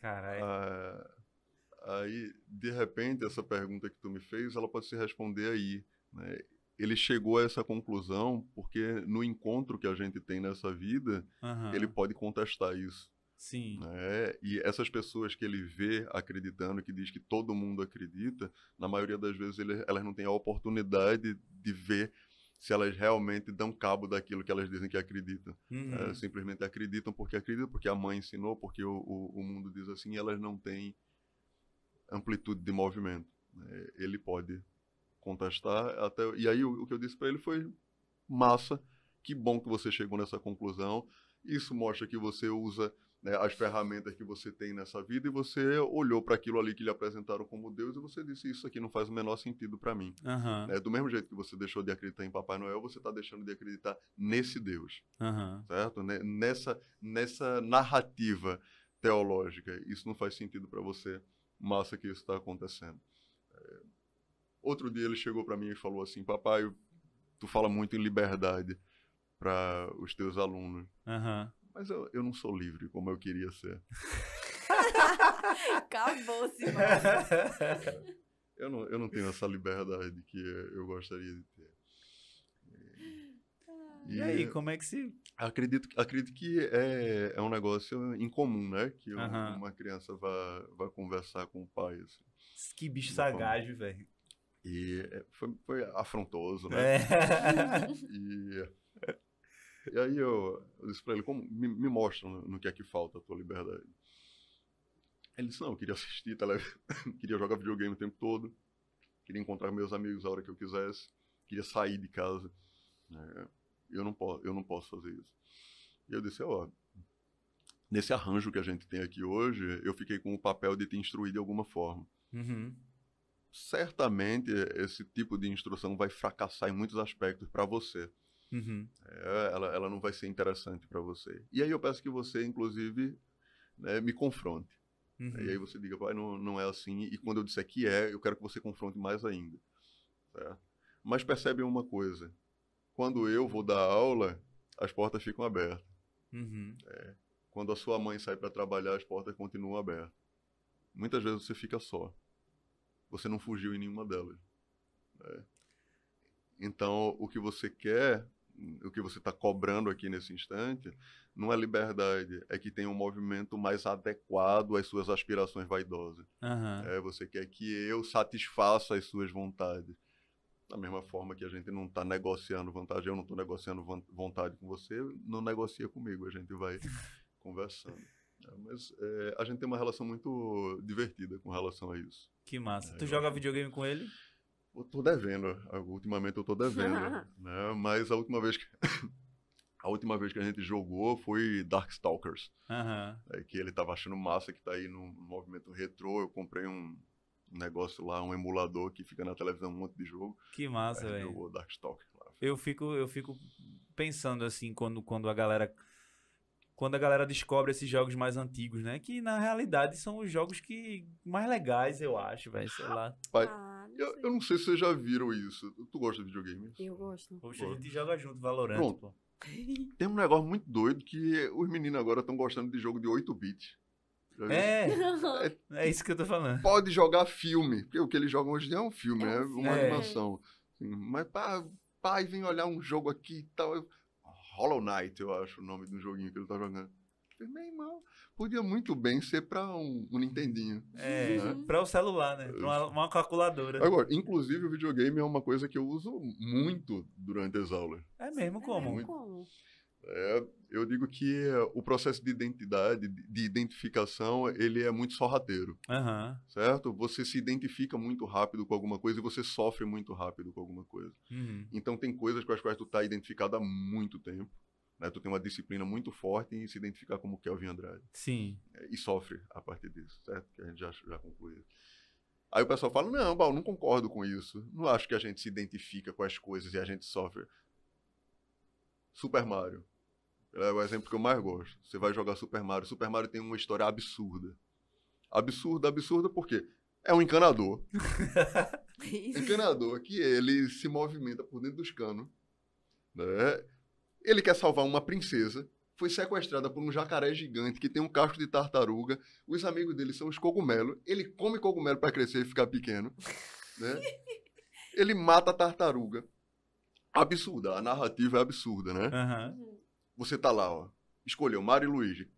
Caralho. Ah, aí, de repente, essa pergunta que tu me fez, ela pode se responder aí. Né? Ele chegou a essa conclusão porque no encontro que a gente tem nessa vida, uhum. ele pode contestar isso. Sim. Né? E essas pessoas que ele vê acreditando, que diz que todo mundo acredita, na maioria das vezes ele, elas não têm a oportunidade de ver se elas realmente dão cabo daquilo que elas dizem que acreditam. Uhum. É, simplesmente acreditam porque acreditam, porque a mãe ensinou, porque o, o, o mundo diz assim, e elas não têm amplitude de movimento. Né. ele pode contestar. Até, e aí o, o que eu disse para ele foi: massa, que bom que você chegou nessa conclusão. Isso mostra que você usa né, as ferramentas que você tem nessa vida e você olhou para aquilo ali que lhe apresentaram como Deus e você disse: Isso aqui não faz o menor sentido para mim. Uhum. É, do mesmo jeito que você deixou de acreditar em Papai Noel, você está deixando de acreditar nesse Deus, uhum. certo? Nessa, nessa narrativa teológica. Isso não faz sentido para você. Massa que isso está acontecendo. Outro dia ele chegou para mim e falou assim: Papai, tu fala muito em liberdade para os teus alunos. Uhum. Mas eu, eu não sou livre como eu queria ser. Acabou-se, mano. Eu não, eu não tenho essa liberdade que eu gostaria de ter. E, ah. e aí, como é que se. Acredito, acredito que é, é um negócio incomum, né? Que uma criança vá, vá conversar com o pai. Assim, que bicho sagaz, velho. E eh, foi, foi afrontoso, né? É. E, eh, e aí eu, eu disse para ele, como me, me mostra no, no, que é que falta a tua liberdade. Ele disse, não, eu queria assistir televisão, queria jogar videogame o tempo todo, queria encontrar meus amigos a hora que eu quisesse, queria sair de casa. É, eu, não posso, eu não posso fazer isso. E eu disse, ó, oh, nesse arranjo que a gente tem aqui hoje, eu fiquei com o papel de te instruir de alguma forma. Uhum certamente eh, esse tipo de instrução vai fracassar em muitos aspectos para você. Uhum. É, ela, ela não vai ser interessante para você. E aí eu peço que você, inclusive, né, me confronte. Uhum. E aí você diga, pai, não, não é assim. E quando eu disser que é, eu quero que você confronte mais ainda. Certo? Mas percebe uma coisa: quando eu vou dar aula, as portas ficam abertas. Uhum. É. Quando a sua mãe sai para trabalhar, as portas continuam abertas. Muitas vezes você fica só você não fugiu em nenhuma delas. Né? Então, o que você quer, o que você está cobrando aqui nesse instante, não é liberdade, é que tenha um movimento mais adequado às suas aspirações vaidosas. Uhum. É, você quer que eu satisfaça as suas vontades. Da mesma forma que a gente não está negociando vantagem, eu não estou negociando vontade com você, não negocia comigo, a gente vai conversando. É, mas é, a gente tem uma relação muito divertida com relação a isso. Que massa. É, tu eu... joga videogame com ele? Eu tô devendo. Ultimamente eu tô devendo. né? Mas a última vez que. a última vez que a gente jogou foi Darkstalkers. Uhum. É, que ele tava achando massa que tá aí no movimento retrô. Eu comprei um negócio lá, um emulador que fica na televisão um monte de jogo. Que massa, velho. Jogou Darkstalkers lá. Eu fico, eu fico pensando assim, quando, quando a galera quando a galera descobre esses jogos mais antigos, né? Que na realidade são os jogos que mais legais, eu acho, velho. Sei lá. Pai, ah, não sei. Eu, eu, não sei se vocês já viram isso. Tu gosta de videogame? Eu gosto. Poxa, a gente joga junto, Valorant, Pronto. pô. Tem um negócio muito doido que os meninos agora estão gostando de jogo de 8 bits. É, é, é, isso que eu tô falando. Pode jogar filme, porque o que eles jogam hoje é um filme, é, é uma é. animação. Assim, mas pá, pai, vem olhar um jogo aqui e tal. Eu, Hollow Knight, eu acho o nome do joguinho que ele tá jogando. Meu irmão, podia muito bem ser para um, um Nintendinho. É, né? para o celular, né? Pra uma, uma, calculadora. Agora, inclusive o videogame é uma coisa que eu uso muito durante as aulas. É mesmo? É como? É mesmo como? É, eu digo que o processo de identidade, de identificação, ele é muito sorrateiro, uhum. certo? Você se identifica muito rápido com alguma coisa e você sofre muito rápido com alguma coisa. Uhum. Então tem coisas com as quais tu está identificado há muito tempo, né? Tu tem uma disciplina muito forte em se identificar como Kelvin Andrade. Sim. É, e sofre a partir disso, certo? Que a gente já, já concluiu. Aí o pessoal fala, não, Bal, não concordo com isso. Não acho que a gente se identifica com as coisas e a gente sofre. Super Mario. É o exemplo que eu mais gosto. Você vai jogar Super Mario. Super Mario tem uma história absurda. Absurda, absurda, por quê? É um encanador. encanador que ele se movimenta por dentro dos canos. Né? Ele quer salvar uma princesa. Foi sequestrada por um jacaré gigante que tem um casco de tartaruga. Os amigos dele são os cogumelos. Ele come cogumelo para crescer e ficar pequeno. Né? Ele mata a tartaruga. Absurda. A narrativa é absurda, né? Uhum você tá lá, ó. Escolheu Mário e Luigi.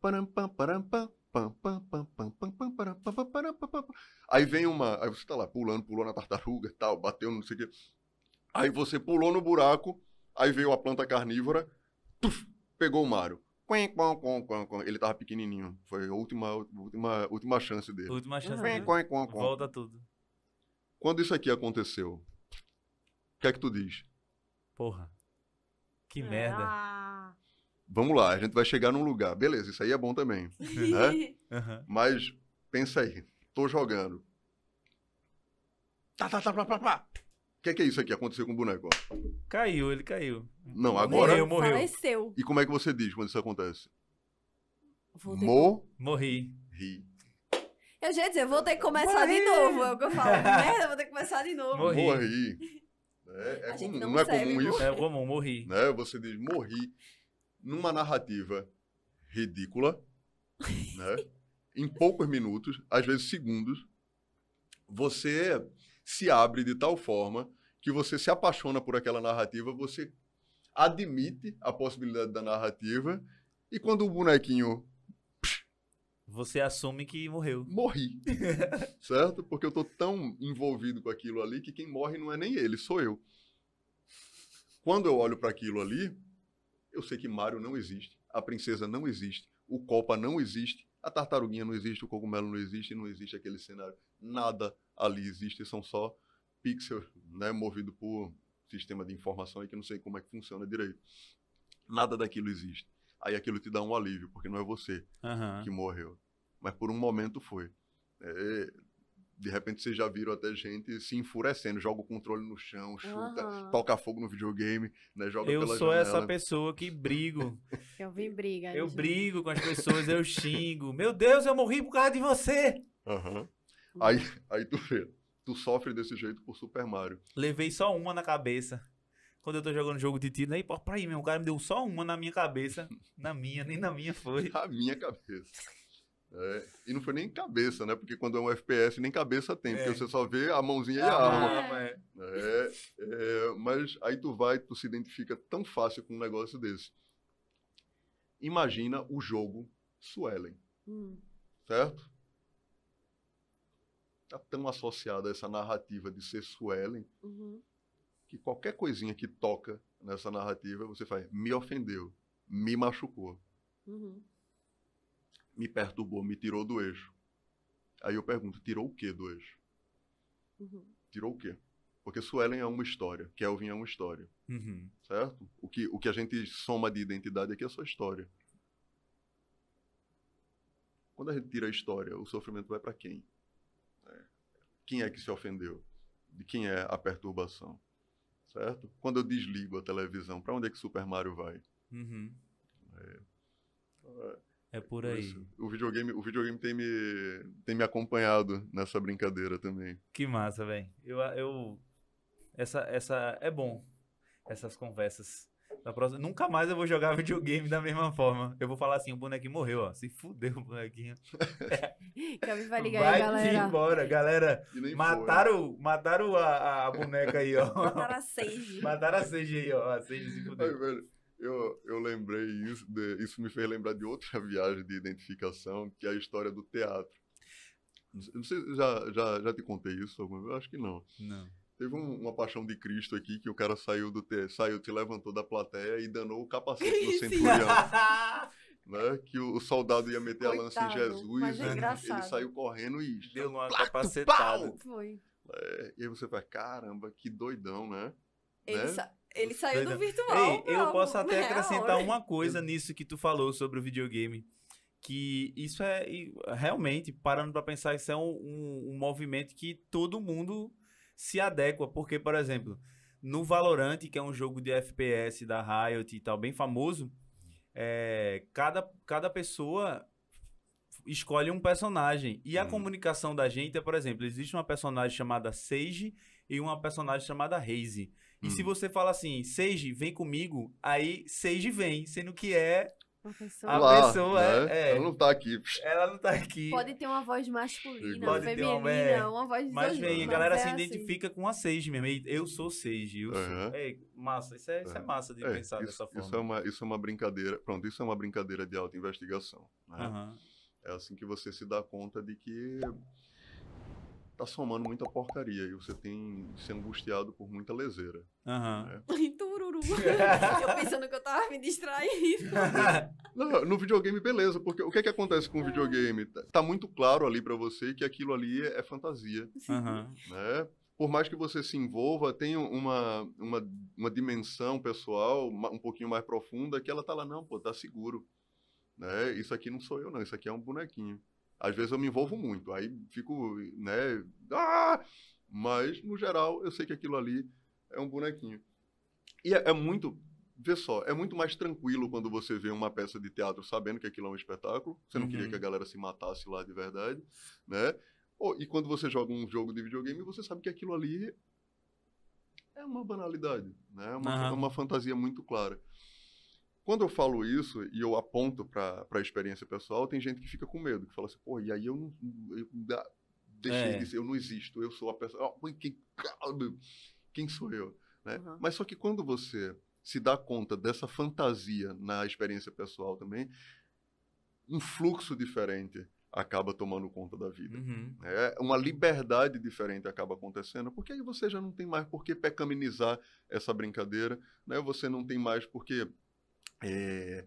Aí vem uma. Aí você tá lá pulando, pulou na tartaruga e tal, bateu, não sei o quê. Aí você pulou no buraco, aí veio a planta carnívora, tuf, pegou o Mário. Ele tava pequenininho. Foi a última, última, última chance dele. Última chance dele. Volta tudo. Quando isso aqui aconteceu, o que é que tu diz? Porra. Que ah. merda. Ah vamos lá, a gente vai chegar num lugar. Beleza, isso aí é bom também. né? Uhum. Mas pensa aí, tô jogando. Tá, tá, tá, pá, pá, pá. O que é, que é isso aqui? Aconteceu com o boneco? Caiu, ele caiu. Não, agora. Morreu, morreu. Faleceu. E como é que você diz quando isso acontece? Voltei. Mo. Morri. Ri. Eu já ia dizer, vou ter que começar Morri. de novo. É o que eu falo. Merda, né? vou ter que começar de novo. Morri. morri. É, é comum, não, não, é comum isso? É comum, morri. Né? Você diz morri numa narrativa ridícula, né? em poucos minutos, às vezes segundos, você se abre de tal forma que você se apaixona por aquela narrativa, você admite a possibilidade da narrativa e quando o bonequinho você assume que morreu. Morri. certo? Porque eu tô tão envolvido com aquilo ali que quem morre não é nem ele, sou eu. Quando eu olho para aquilo ali, eu sei que Mario não existe, a princesa não existe, o Copa não existe, a tartaruguinha não existe, o cogumelo não existe, não existe aquele cenário. Nada ali existe, são só pixels, né, movido por sistema de informação aí que não sei como é que funciona direito. Nada daquilo existe. Aí aquilo te dá um alívio, porque não é você uhum. que morreu. Mas por um momento foi. É, de repente vocês já viram até gente se enfurecendo, joga o controle no chão, chuta, uhum. toca fogo no videogame, né? Joga eu sou janela. essa pessoa que brigo. eu briga. Eu brigo com as pessoas, eu xingo. Meu Deus, eu morri por causa de você! Uhum. Aí, aí tu vê, tu sofre desse jeito por Super Mario. Levei só uma na cabeça. Quando eu tô jogando jogo de tiro, aí, né, pô, pra aí, meu, o cara me deu só uma na minha cabeça. Na minha, nem na minha foi. Na minha cabeça. É, e não foi nem cabeça, né? Porque quando é um FPS, nem cabeça tem, é. porque você só vê a mãozinha e a ah, arma. É. É. é. é. mas aí tu vai, tu se identifica tão fácil com um negócio desse. Imagina o jogo Suelen, hum. certo? Tá tão associada essa narrativa de ser Suelen uhum. que qualquer coisinha que toca nessa narrativa, você faz, me ofendeu, me machucou. Uhum me perturbou, me tirou do eixo. Aí eu pergunto, tirou o que do eixo? Uhum. Tirou o quê? Porque Suelen é uma história, Kelvin é uma história, uhum. certo? O que, o que a gente soma de identidade aqui é só história. Quando a gente tira a história, o sofrimento vai para quem? É, quem é que se ofendeu? De quem é a perturbação? Certo? Quando eu desligo a televisão, para onde é que Super Mario vai? Uhum. É... é é por aí. Isso. O videogame, o videogame tem, me, tem me acompanhado nessa brincadeira também. Que massa, velho. Eu, eu, essa, essa é bom, essas conversas. da próxima, nunca mais eu vou jogar videogame da mesma forma. Eu vou falar assim, o bonequinho morreu, ó. Se fudeu o bonequinho. Calma, vai ligar vai aí, galera. embora, galera. Mataram, foi. mataram a, a boneca aí, ó. Mataram a Sage. mataram a Sage aí, ó. A Sage se fudeu. Ai, velho. Eu, eu lembrei isso, de, isso me fez lembrar de outra viagem de identificação, que é a história do teatro. Não sei se já, já, já te contei isso alguma vez? Acho que não. Não. Teve um, uma paixão de Cristo aqui que o cara saiu do te, saiu, se levantou da plateia e danou o capacete do centurião. né? Que o, soldado ia meter Coitado, a lança em é Jesus, é né? ele saiu correndo e deu uma plato, capacetada. Pau! Foi. É, e aí você fala, caramba, que doidão, né? Ele, né? Sa ele saiu do virtual. Ei, eu posso até né? é acrescentar uma coisa nisso que tu falou sobre o videogame. Que isso é realmente, parando para pensar, isso é um, um, um movimento que todo mundo se adequa. Porque, por exemplo, no Valorant, que é um jogo de FPS da Riot e tal, bem famoso, é, cada, cada pessoa escolhe um personagem. E a hum. comunicação da gente é, por exemplo, existe uma personagem chamada Sage e uma personagem chamada Raze. E hum. se você fala assim, Seiji, vem comigo, aí Seiji vem, sendo que é a pessoa, a Lá, né? é, Ela não tá aqui. Ela não tá aqui. Pode ter uma voz masculina, Pode feminina, uma, é, uma voz Mas vem, a galera é se assim. identifica com a Seiji mesmo. Eu sou Seiji. uhum. É, massa. Isso é, isso é massa de é, pensar isso, dessa forma. Isso é, uma, isso é uma brincadeira. Pronto, isso é uma brincadeira de auto-investigação. Né? Uhum. É assim que você se dá conta de que tá somando muita porcaria e você tem se angustiado por muita leseira. Aham. Uhum. Né? Tururu. eu pensando que eu tava me distraindo. Não, no videogame, beleza, porque o que é que acontece com o videogame? Tá, tá muito claro ali para você que aquilo ali é fantasia. Uhum. Né? Por mais que você se envolva, tem uma, uma, uma dimensão pessoal um pouquinho mais profunda que ela tá lá, não, pô, tá seguro. Né? Isso aqui não sou eu, não, isso aqui é um bonequinho. Às vezes eu me envolvo muito, aí fico, né? Ah! Mas, no geral, eu sei que aquilo ali é um bonequinho. E é, é muito vê só, é muito mais tranquilo quando você vê uma peça de teatro sabendo que aquilo é um espetáculo. Você não uhum. queria que a uhum. galera se matasse lá de verdade, né? Oh, e quando você joga um jogo de videogame, você sabe que aquilo ali é uma banalidade, né? É uma, uhum. uma fantasia muito clara. Quando eu falo isso e eu aponto para a experiência pessoal, tem gente que fica com medo, que fala assim, pô, e aí eu não. Eu, deixei é. de ser, eu não existo, eu sou a pessoa. Ah, quem, quem sou eu? Né? Uhum. Mas só que quando você se dá conta dessa fantasia na experiência pessoal também, um fluxo diferente acaba tomando conta da vida. Uhum. É, uma liberdade diferente acaba acontecendo, porque aí você já não tem mais por que pecaminizar essa brincadeira, né? você não tem mais por que é,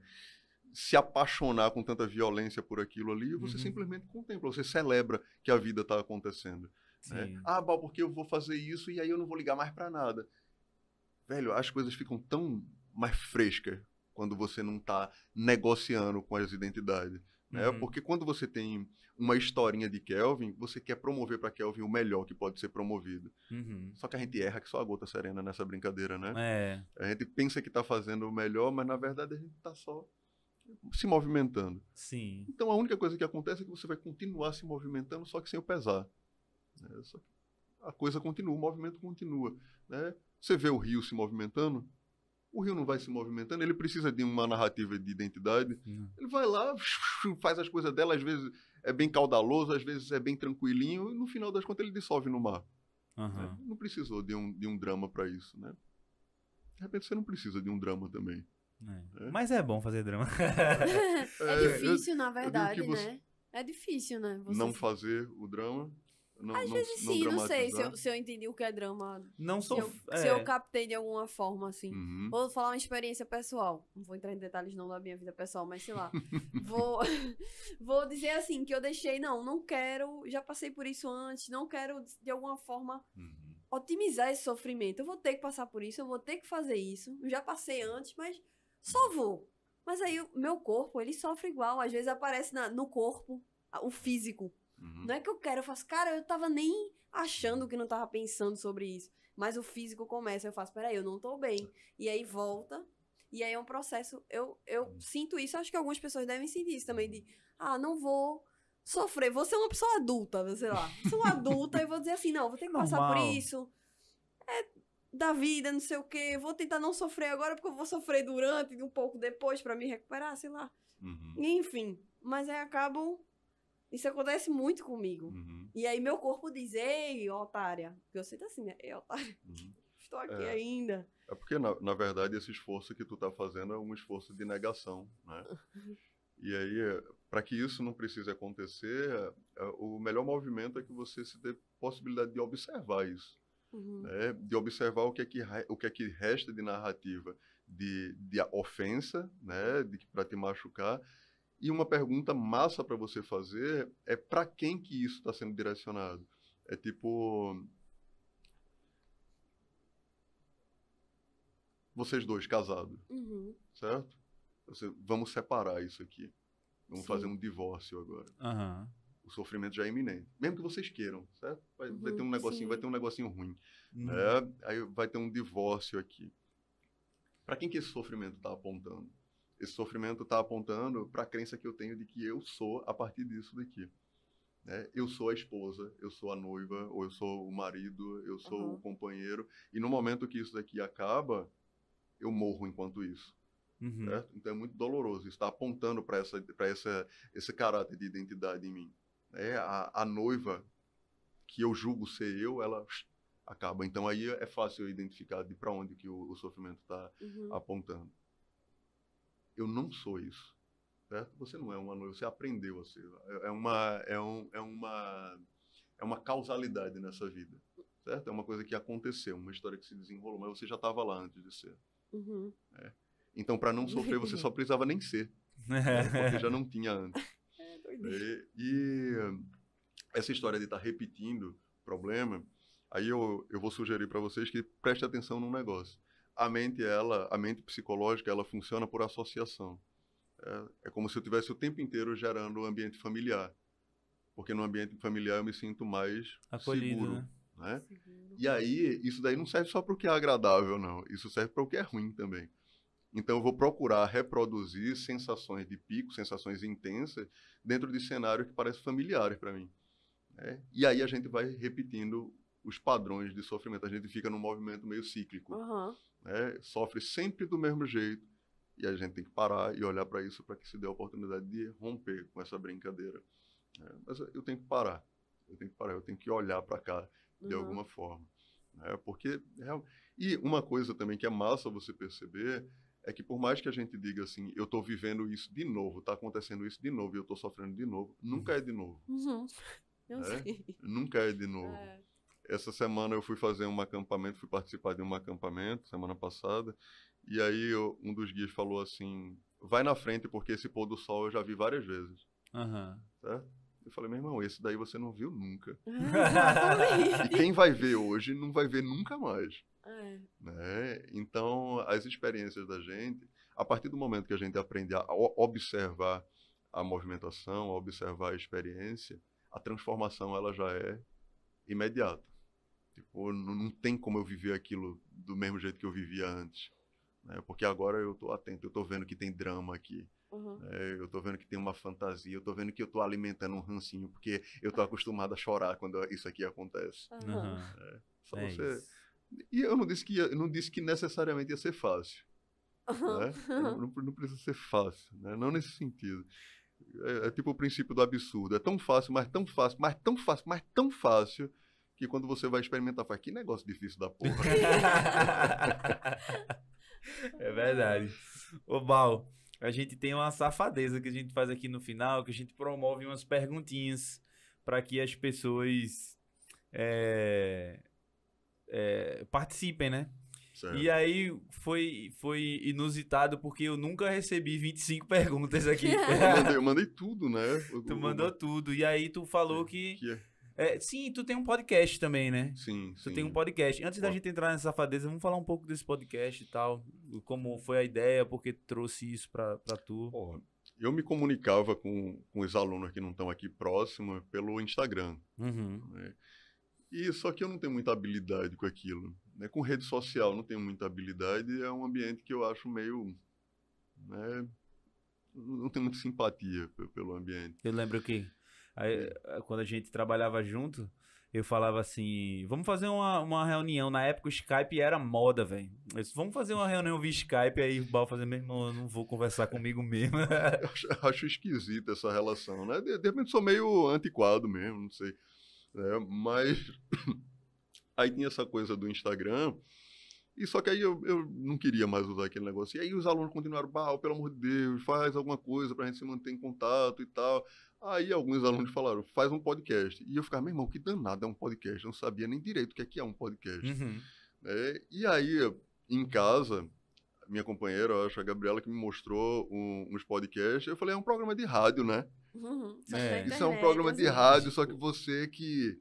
se apaixonar com tanta violência por aquilo ali, você uhum. simplesmente contempla, você celebra que a vida está acontecendo. Né? Ah, Bal, porque eu vou fazer isso e aí eu não vou ligar mais para nada. Velho, as coisas ficam tão mais frescas quando você não está negociando com as identidades. Né? Uhum. Porque quando você tem uma historinha de Kelvin, você quer promover para Kelvin o melhor que pode ser promovido. Uhum. Só que a gente erra que só a gota serena nessa brincadeira, né? É. A gente pensa que está fazendo o melhor, mas na verdade a gente está só se movimentando. Sim. Então a única coisa que acontece é que você vai continuar se movimentando, só que sem o pesar. Né? Só que a coisa continua, o movimento continua. Né? Você vê o rio se movimentando, o Rio não vai se movimentando, ele precisa de uma narrativa de identidade. Uhum. Ele vai lá, faz as coisas dela, às vezes é bem caudaloso, às vezes é bem tranquilinho, e no final das contas ele dissolve no mar. Uhum. Não precisou de um, de um drama para isso, né? De repente você não precisa de um drama também. É. É? Mas é bom fazer drama. é, é difícil, na verdade, né? Você... É difícil, né? Você... Não fazer o drama. Não, Às não, vezes não sim, não sei se eu, se eu, entendi o que é drama. Não sou. Se eu, é. se eu captei de alguma forma, assim. Uhum. Vou falar uma experiência pessoal. Não vou entrar em detalhes não da minha vida pessoal, mas sei lá. vou, vou dizer assim, que eu deixei, não, não quero, já passei por isso antes, não quero de alguma forma uhum. otimizar esse sofrimento. Eu vou ter que passar por isso, eu vou ter que fazer isso. já passei antes, mas só vou. Mas aí o meu corpo, ele sofre igual. Às vezes aparece na, no corpo o físico. Uhum. Não é que eu quero, eu faço, cara, eu tava nem achando que não tava pensando sobre isso. Mas o físico começa, eu faço, peraí, eu não tô bem. E aí volta, e aí é um processo. Eu, eu uhum. sinto isso, acho que algumas pessoas devem sentir isso também, de, ah, não vou sofrer. Vou ser é uma pessoa adulta, sei lá. Sou uma adulta e vou dizer assim, não, vou ter que Normal. É passar por isso. É da vida, não sei o quê. Vou tentar não sofrer agora, porque eu vou sofrer durante, um pouco depois, para me recuperar, sei lá. Uhum. Enfim, mas aí acabo isso acontece muito comigo. Uhum. E aí meu corpo diz, ei, otária. Porque eu sinto assim, né? Ei, otária. Uhum. Estou aqui é. ainda. É porque, na, na, verdade, esse esforço que tu tá fazendo é um esforço de negação, né? e aí, para que isso não precise acontecer, é, o melhor movimento é que você se dê possibilidade de observar isso. Uhum. Né? De observar o que, é que, o que é que resta de narrativa de, de ofensa, né? De, para te machucar e uma pergunta massa para você fazer é para quem que isso está sendo direcionado. É tipo. Vocês dois casados, uhum. certo? Você, vamos separar isso aqui. Vamos Sim. fazer um divórcio agora. Uhum. O sofrimento já é iminente. Mesmo que vocês queiram, certo? Vai, uhum. vai ter um uhum. negocinho, Sim. vai ter um negocinho ruim. Uhum. É, aí vai ter um divórcio aqui. Para quem que esse sofrimento está apontando? Esse sofrimento está apontando para a crença que eu tenho de que eu sou a partir disso daqui. Né? Eu sou a esposa, eu sou a noiva, ou eu sou o marido, eu sou uhum. o companheiro. E no momento que isso daqui acaba, eu morro enquanto isso. Uhum. Então é muito doloroso. Está apontando para essa, para essa, esse caráter de identidade em mim. É a, a, noiva que eu julgo ser eu, ela acaba. Então aí é fácil identificar de para onde que o, o sofrimento está uhum. apontando eu não sou isso. Certo? Você não é uma noiva, você aprendeu a ser. É, é uma, é, um, é, uma, é uma causalidade nessa vida. Certo? É uma coisa que aconteceu, uma história que se desenrolou, mas você já estava lá antes de ser. Uhum. É. Então, para não sofrer, você só precisava nem ser. né? Porque já não tinha antes. É, e, é, e essa história de estar tá repetindo problema, aí eu, eu vou sugerir para vocês que preste atenção num negócio a mente ela, a mente psicológica, ela funciona por associação. É, é como se eu tivesse o tempo inteiro gerando um ambiente familiar, porque no ambiente familiar eu me sinto mais Acolhido, seguro, né? né? E aí isso daí não serve só para o que é agradável, não. Isso serve para o que é ruim também. Então eu vou procurar reproduzir sensações de pico, sensações intensas dentro de cenários que parecem familiares para mim. Né? E aí a gente vai repetindo os padrões de sofrimento. A gente fica num movimento meio cíclico. Uhum né, sofre sempre do mesmo jeito. E a gente tem que parar e olhar para isso para que se dê a oportunidade de romper com essa brincadeira. Né. mas eu tenho que parar, eu tenho que parar, eu tenho que olhar para cá de uhum. alguma forma. Né, porque é, E uma coisa também que é massa você perceber é que por mais que a gente diga assim, eu estou vivendo isso de novo, está acontecendo isso de novo, e eu estou sofrendo de novo, nunca uhum. é de novo. Uhum. Eu né, sei. Nunca é de novo. É. Essa semana eu fui fazer um acampamento, fui participar de um acampamento semana passada, e aí eu, um dos guias falou assim: vai na frente, porque esse pôr do sol eu já vi várias vezes. Uhum. Certo? Eu falei, meu irmão, esse daí você não viu nunca. Ah, e quem vai ver hoje não vai ver nunca mais. É. Né? Então, as experiências da gente, a partir do momento que a gente aprende a observar a movimentação, a observar a experiência, a transformação ela já é imediata. Tipo, não, não tem como eu viver aquilo do mesmo jeito que eu vivia antes. Né? Porque agora eu tô atento, eu tô vendo que tem drama aqui. Uhum. Né? Eu tô vendo que tem uma fantasia, eu tô vendo que eu tô alimentando um rancinho, porque eu tô acostumado a chorar quando isso aqui acontece. Uhum. É, só é você... E eu não disse, que ia, não disse que necessariamente ia ser fácil. Né? Não, não, precisa ser fácil, né? não nesse sentido. É, é, tipo o princípio do absurdo. É tão fácil, mas tão fácil, mas tão fácil, mas tão fácil que quando você vai experimentar, faz que negócio difícil da porra. é verdade. Ô, Bal, a gente tem uma safadeza que a gente faz aqui no final, que a gente promove umas perguntinhas para que as pessoas é, é, participem, né? Certo. E aí foi, foi inusitado porque eu nunca recebi 25 perguntas aqui. eu, mandei, eu mandei tudo, né? Eu, tu eu, mandou tudo. E aí tu falou que, que é? É, sim, tu tem um podcast também, né? Sim, tu sim. tem um podcast. Antes da gente entrar nessa safadeza, vamos falar um pouco desse podcast e tal. Como foi a ideia, porque trouxe isso pra, pra tu. eu me comunicava com, com os alunos que não estão aqui próximo pelo Instagram. Uhum. Né? E só que eu não tenho muita habilidade com aquilo. Né? Com rede social não tenho muita habilidade. É um ambiente que eu acho meio... Né? Não tenho muita simpatia pelo ambiente. Eu lembro que Aí, hum. eh, quando a gente trabalhava junto, eu falava assim: vamos fazer uma, uma reunião. Na época o Skype era moda, velho. Vamos fazer uma reunião via Skype. Aí o Bal fazia: meu irmão, eu não vou conversar comigo mesmo. eu acho, acho esquisita essa relação, né? De, de, repente sou meio antiquado mesmo, não sei. É, mas aí tinha essa coisa do Instagram. E só que aí eu, eu não queria mais usar aquele negócio. E aí os alunos continuaram, Bal, pelo amor de Deus, faz alguma coisa pra gente se manter em contato e tal. Aí alguns alunos falaram, faz um podcast. E eu ficava, meu irmão, que danado é um podcast. Eu não sabia nem direito o que é, que é um podcast. Uhum. É, e aí, em casa, minha companheira, acho a Gabriela, que me mostrou um, uns podcasts. Eu falei, é um programa de rádio, né? Uhum, é. Isso é um programa de rádio, só que tipo, você que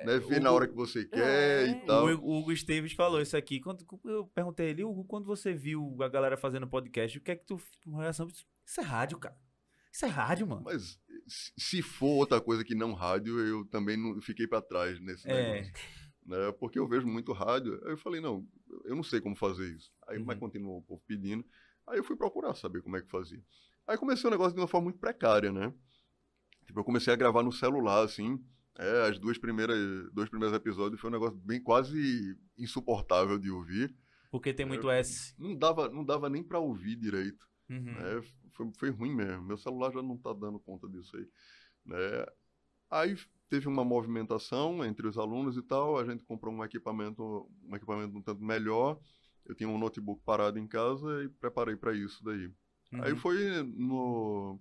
é, né, vê na hora que você quer é. e tal. O Hugo Esteves falou isso aqui. Quando, eu perguntei ele, Hugo, quando você viu a galera fazendo podcast, o que é que tu, com isso é rádio, cara. Isso é rádio, mano. Mas se for outra coisa que não rádio, eu também não fiquei para trás nesse é. negócio. Né? Porque eu vejo muito rádio. Aí eu falei, não, eu não sei como fazer isso. Aí, uhum. mas continuou o povo pedindo. Aí eu fui procurar saber como é que fazia. Aí comecei o negócio de uma forma muito precária, né? Tipo, eu comecei a gravar no celular, assim. É, as duas primeiras, dois primeiros episódios foi um negócio bem quase insuportável de ouvir. Porque tem é, muito é, S. Não dava, não dava nem para ouvir direito. Uhum. Né? foi, foi ruim mesmo. Meu celular já não está dando conta disso aí. Né? Aí teve uma movimentação entre os alunos e tal. A gente comprou um equipamento, um equipamento um tanto melhor. Eu tinha um notebook parado em casa e preparei para isso daí. Uhum. Aí foi no,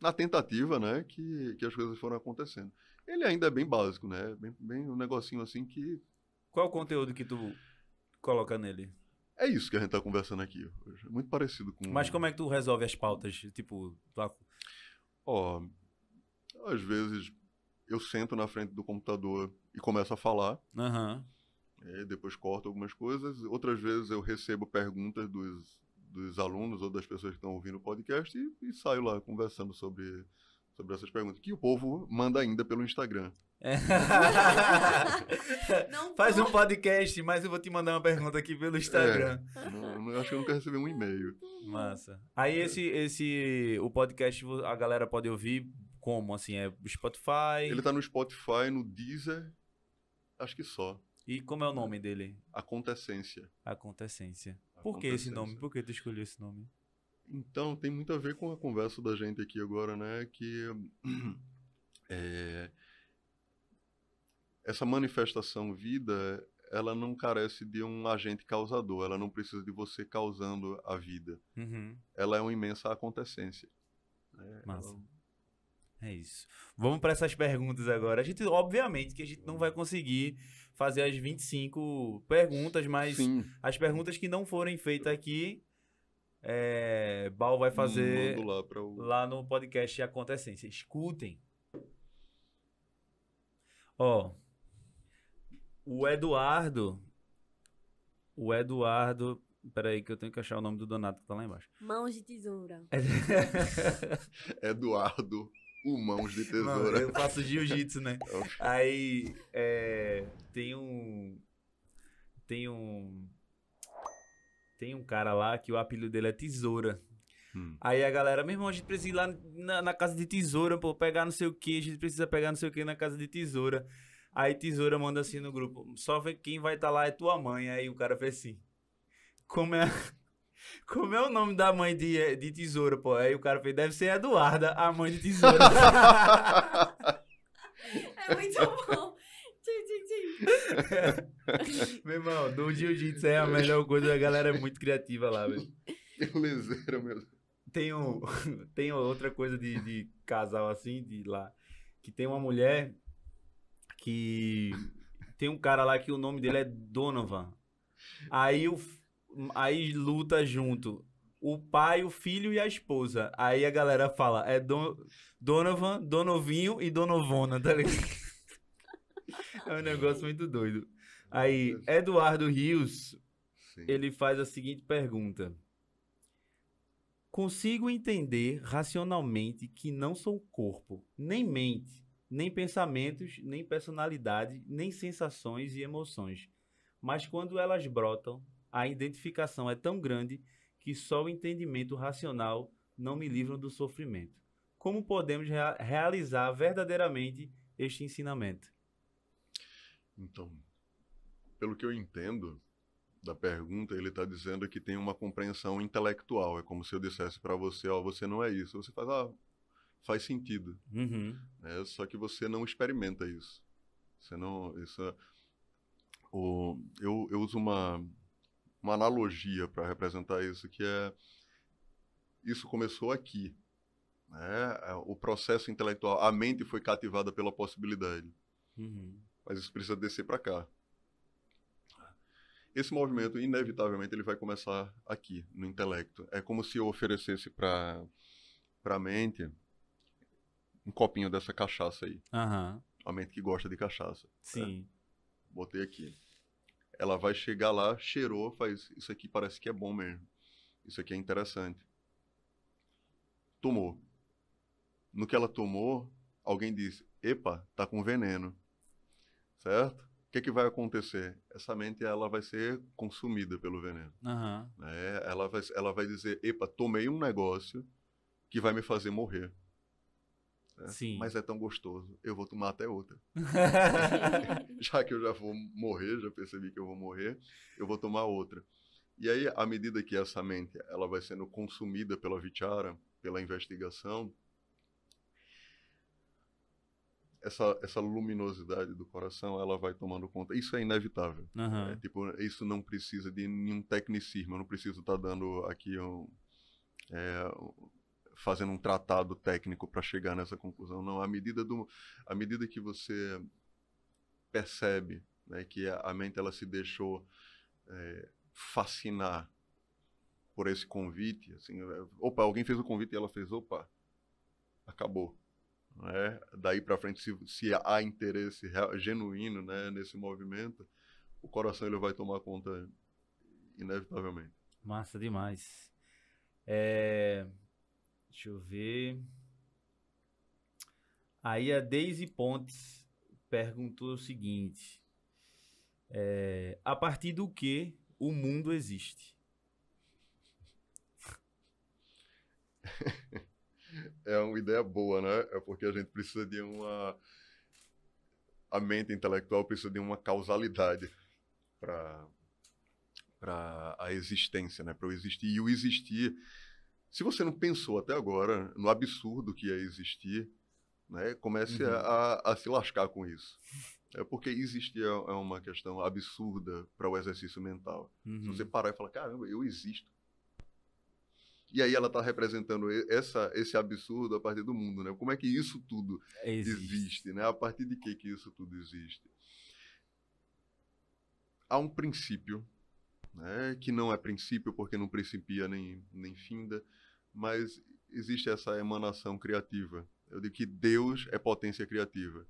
na tentativa, né, que, que as coisas foram acontecendo. Ele ainda é bem básico, né? Bem, bem um negocinho assim que. Qual o conteúdo que tu coloca nele? É isso que a gente tá conversando aqui É muito parecido com. Mas como é que tu resolve as pautas? Tipo, tu. Ó, oh, às vezes eu sento na frente do computador e começo a falar. Uhum. depois corto algumas coisas. Outras vezes eu recebo perguntas dos, dos alunos ou das pessoas que estão ouvindo o podcast e, e saio lá conversando sobre sobre essas perguntas, que o povo manda ainda pelo Instagram. É. não, Faz um podcast, mas eu vou te mandar uma pergunta aqui pelo Instagram. É, não, acho que eu nunca recebi um e-mail. Massa. Aí esse, esse, o podcast a galera pode ouvir como? Assim, é Spotify? Ele tá no Spotify, no Deezer, acho que só. E como é o nome dele? Acontecência. Acontecência. Por Acontecência. que esse nome? Por que tu escolheu esse nome? Então, tem muito a ver com a conversa da gente aqui agora, né? Que é, essa manifestação vida, ela não carece de um agente causador, ela não precisa de você causando a vida. Uhum. Ela é uma imensa acontecência. É, Massa. Ela... É isso. Vamos para essas perguntas agora. A gente, obviamente, que a gente não vai conseguir fazer as 25 perguntas, mas Sim. as perguntas que não forem feitas aqui, é, Bal vai fazer hum, lá, lá, no podcast Acontecência. Escutem. Ó, o Eduardo, o Eduardo, peraí que eu tenho que achar o nome do Donato que tá lá embaixo. Mãos de tesoura. Eduardo, o Mãos de tesoura. Não, eu faço jiu-jitsu, né? É Aí, é, tem um, tem um tem um cara lá que o apelido dele é Tesoura. Hum. Aí a galera, meu irmão, a gente precisa ir lá na, na casa de tesoura, pô, pegar não sei o que, a gente precisa pegar não sei o que na casa de tesoura. Aí tesoura manda assim no grupo, só vê quem vai estar tá lá é tua mãe. Aí o cara fez assim, como é, como é o nome da mãe de, eh, de tesoura, pô? Aí o cara fez, deve ser Eduarda, a mãe de tesoura. é muito bom. meu irmão, do jiu-jitsu é a melhor coisa, a galera é muito criativa lá, velho. Eu leseiro, meu Tem, um, tem outra coisa de, de casal assim, de lá, que tem uma mulher que tem um cara lá que o nome dele é Donovan. Aí, o, aí luta junto o pai, o filho e a esposa. Aí a galera fala, é Don, Donovan, Donovinho e Donovona, tá ligado? é um negócio muito doido. Aí, Eduardo Rios, Sim. ele faz a seguinte pergunta. Consigo entender racionalmente que não sou corpo, nem mente, nem pensamentos, nem personalidade, nem sensações e emoções. Mas quando elas brotam, a identificação é tão grande que só o entendimento racional não me livra do sofrimento. Como podemos rea realizar verdadeiramente este ensinamento? Então, pelo que eu entendo da pergunta, ele está dizendo que tem uma compreensão intelectual. É como se eu dissesse para você, ó, oh, você não é isso. Você faz, ah, faz sentido. Uhum. É, só que você não experimenta isso. Você não, isso é, o, eu, eu uso uma, uma analogia para representar isso, que é isso começou aqui. Né? É, o processo intelectual, a mente foi cativada pela possibilidade. Uhum mas isso precisa descer para cá. Esse movimento, inevitavelmente, ele vai começar aqui, no intelecto. É como se eu oferecesse para a mente um copinho dessa cachaça aí. Uhum. A mente que gosta de cachaça. Sim. Né? Botei aqui. Ela vai chegar lá, cheirou, faz isso aqui parece que é bom mesmo. Isso aqui é interessante. Tomou. No que ela tomou, alguém disse: "Epa, tá com veneno" certo? O que, é que vai acontecer? Essa mente ela vai ser consumida pelo veneno. Uhum. Né? Ela, vai, ela vai dizer, epa, tomei um negócio que vai me fazer morrer. Né? Sim. Mas é tão gostoso, eu vou tomar até outra. já que eu já vou morrer, já percebi que eu vou morrer, eu vou tomar outra. E aí, à medida que essa mente ela vai sendo consumida pela vichara, pela investigação, essa, essa luminosidade do coração ela vai tomando conta. Isso é inevitável. Uhum. tipo, isso não precisa de nenhum tecnicismo. Eu não preciso estar tá dando aqui um, é, fazendo um tratado técnico para chegar nessa conclusão. Não, à medida do, à medida que você percebe né, que a, a mente ela se deixou é, fascinar por esse convite, assim, é, opa, alguém fez o convite e ela fez, opa, acabou né? Daí para frente, se, se, há interesse real, genuíno, né, nesse movimento, o coração ele vai tomar conta inevitavelmente. Massa demais. É... Deixa eu ver. Aí a Daisy Pontes perguntou o seguinte: é... a partir do que o mundo existe? é uma ideia boa, né? É porque a gente precisa de uma. A mente intelectual precisa de uma causalidade para para a existência, né? Para o existir e o existir. Se você não pensou até agora no absurdo que é existir, né? Comece uhum. a, a se lascar com isso. É porque existir é, é uma questão absurda para o exercício mental. Uhum. Se você parar e falar, caramba, eu existo e aí ela está representando essa, esse absurdo a partir do mundo, né? Como é que isso tudo é, existe, existe né? A partir de que, que isso tudo existe? Há um princípio, né? Que não é princípio porque não principia nem, nem finda, mas existe essa emanação criativa. Eu é digo que Deus é potência criativa.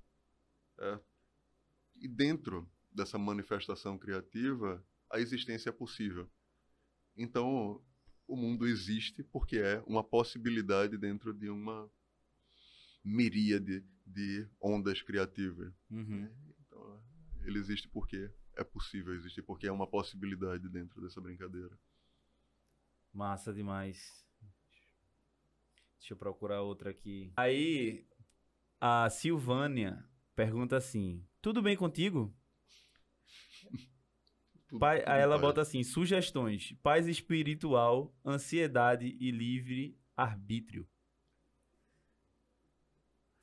É. E dentro dessa manifestação criativa, a existência é possível. Então, o mundo existe porque é uma possibilidade dentro de uma miríade de ondas criativas. Uhum. Né? Então, ele existe porque é possível existir, porque é uma possibilidade dentro dessa brincadeira. Massa demais. Deixa eu procurar outra aqui. Aí, a Silvânia pergunta assim: Tudo bem contigo? tudo, Pai, tudo aí ela bota assim: sugestões, paz espiritual, ansiedade e livre arbítrio.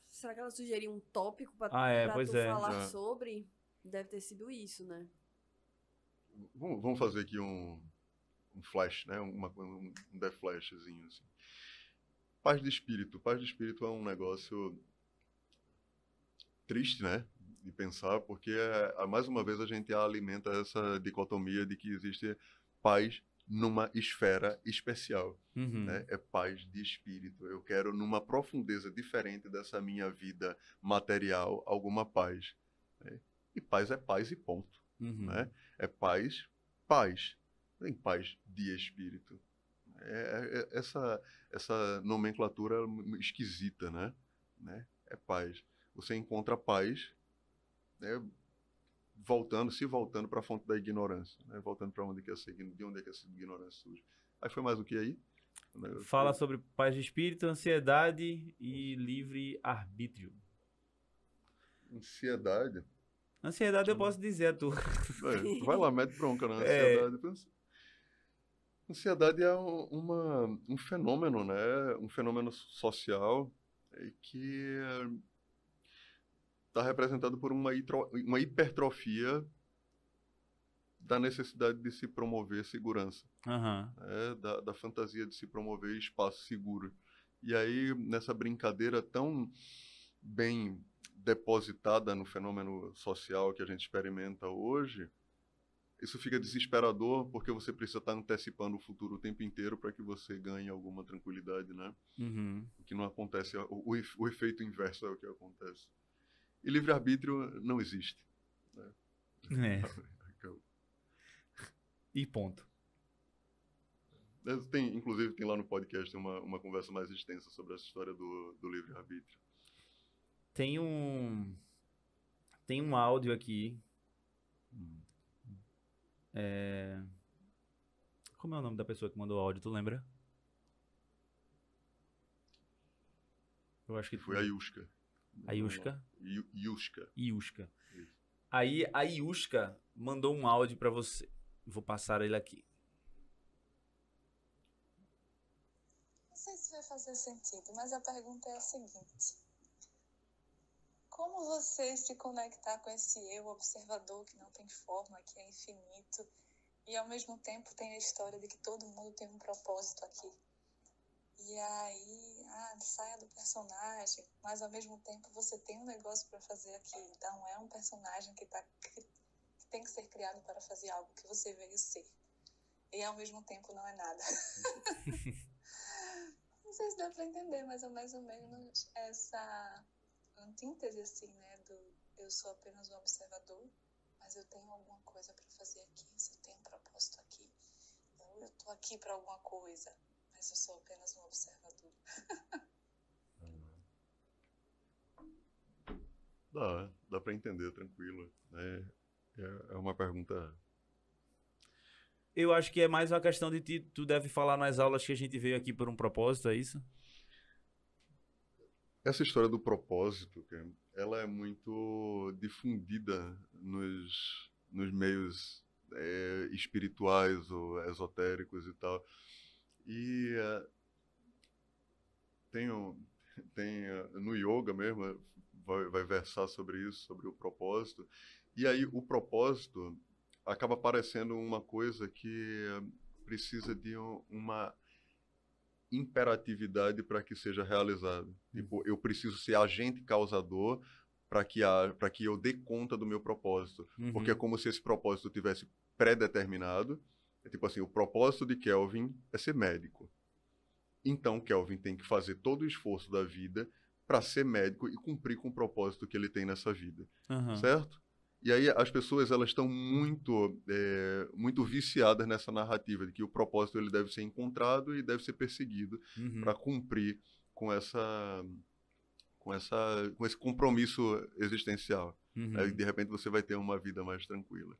Será que ela sugeriu um tópico pra, ah, é, pra pois tu é. falar sobre? Deve ter sido isso, né? Vamos, vamos fazer aqui um, um flash, né? Uma, um, um flashzinho, assim. Paz de espírito. Paz de espírito é um negócio triste, né? de pensar, porque é, mais uma vez a gente alimenta essa dicotomia de que existe paz numa esfera especial, uhum. né? É paz de espírito. Eu quero numa profundeza diferente dessa minha vida material alguma paz. Né? E paz é paz e ponto, uhum. né? É paz, paz. Tem paz de espírito. É, é, é essa essa nomenclatura é esquisita, né? né? É paz. Você encontra paz né, voltando, se voltando para a fonte da ignorância, né, voltando para onde é que essa, de onde é que essa ignorância surge. Aí foi mais o que aí? Né, Fala sobre paz de espírito, ansiedade e livre arbítrio. Ansiedade? Ansiedade eu posso dizer a tu. É, vai lá, mete bronca na né? é. ansiedade. É... Ansiedade é uma, um fenômeno, né? Um fenômeno social é que está representado por uma, uma hipertrofia da necessidade de se promover segurança, uhum. da, da, fantasia de se promover espaço seguro. E aí, nessa brincadeira tão bem depositada no fenômeno social que a gente experimenta hoje, isso fica desesperador porque você precisa estar tá antecipando o futuro o tempo inteiro para que você ganhe alguma tranquilidade, né? Uhum. O que não acontece, o, o efeito inverso é o que acontece. E livre-arbítrio não existe. Né? É. é. e ponto. É, tem, inclusive, tem lá no podcast uma, uma conversa mais extensa sobre essa história do, do livre-arbítrio. Tem um. Tem um áudio aqui. É... Como é o nome da pessoa que mandou o áudio, tu lembra? Eu acho que. Foi a Yuska. A Yushka. Yushka. Yushka. Aí a Yushka mandou um áudio para você. Vou passar ele aqui. Não sei se vai fazer sentido, mas a pergunta é a seguinte: Como você se conectar com esse eu observador que não tem forma, que é infinito, e ao mesmo tempo tem a história de que todo mundo tem um propósito aqui? E aí, ah, saia do personagem, mas ao mesmo tempo você tem um negócio para fazer aqui. Então é um personagem que, tá, que tem que ser criado para fazer algo que você veio ser. E ao mesmo tempo não é nada. não sei se dá para entender, mas é mais ou menos essa antítese assim, né, do eu sou apenas um observador, mas eu tenho alguma coisa para fazer aqui, se eu tenho um propósito aqui, então eu estou aqui para alguma coisa mas eu sou apenas um observador. dá, dá para entender, tranquilo. É, é, é uma pergunta. Eu acho que é mais uma questão de ti, tu deve falar nas aulas que a gente veio aqui por um propósito, é isso? Essa história do propósito, ela é muito difundida nos, nos meios é, espirituais ou esotéricos e tal. E uh, tenho, tem é, no yoga mesmo, vai, vai versar sobre isso, sobre o propósito. E aí o propósito acaba parecendo uma coisa que precisa de um, uma imperatividade para que seja realizado. Uhum. Tipo, eu preciso ser agente causador para que para que eu dê conta do meu propósito, uhum. porque é como se esse propósito tivesse pré-determinado é tipo assim, o propósito de Kelvin é ser médico. Então Kelvin tem que fazer todo o esforço da vida para ser médico e cumprir com o propósito que ele tem nessa vida, uhum. certo? E aí as pessoas elas estão muito é, muito viciadas nessa narrativa de que o propósito ele deve ser encontrado e deve ser perseguido uhum. para cumprir com essa com essa com esse compromisso existencial. Uhum. Aí, de repente você vai ter uma vida mais tranquila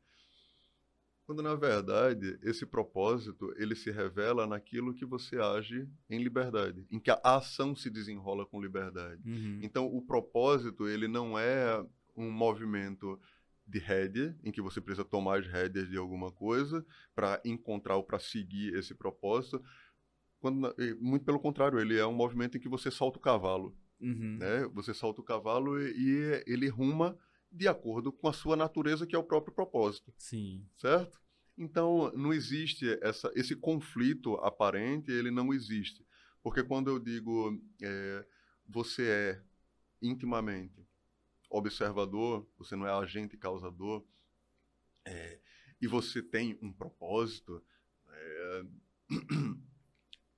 quando na verdade esse propósito ele se revela naquilo que você age em liberdade, em que a ação se desenrola com liberdade. Uhum. Então o propósito ele não é um movimento de head em que você precisa tomar as rédeas de alguma coisa para encontrar ou para seguir esse propósito. Quando, muito pelo contrário, ele é um movimento em que você solta o cavalo. Uhum. Né? Você solta o cavalo e ele ruma de acordo com a sua natureza, que é o próprio propósito. Sim. Certo? Então, não existe essa, esse conflito aparente, ele não existe. Porque quando eu digo é, você é intimamente observador, você não é agente causador, é, e você tem um propósito, é,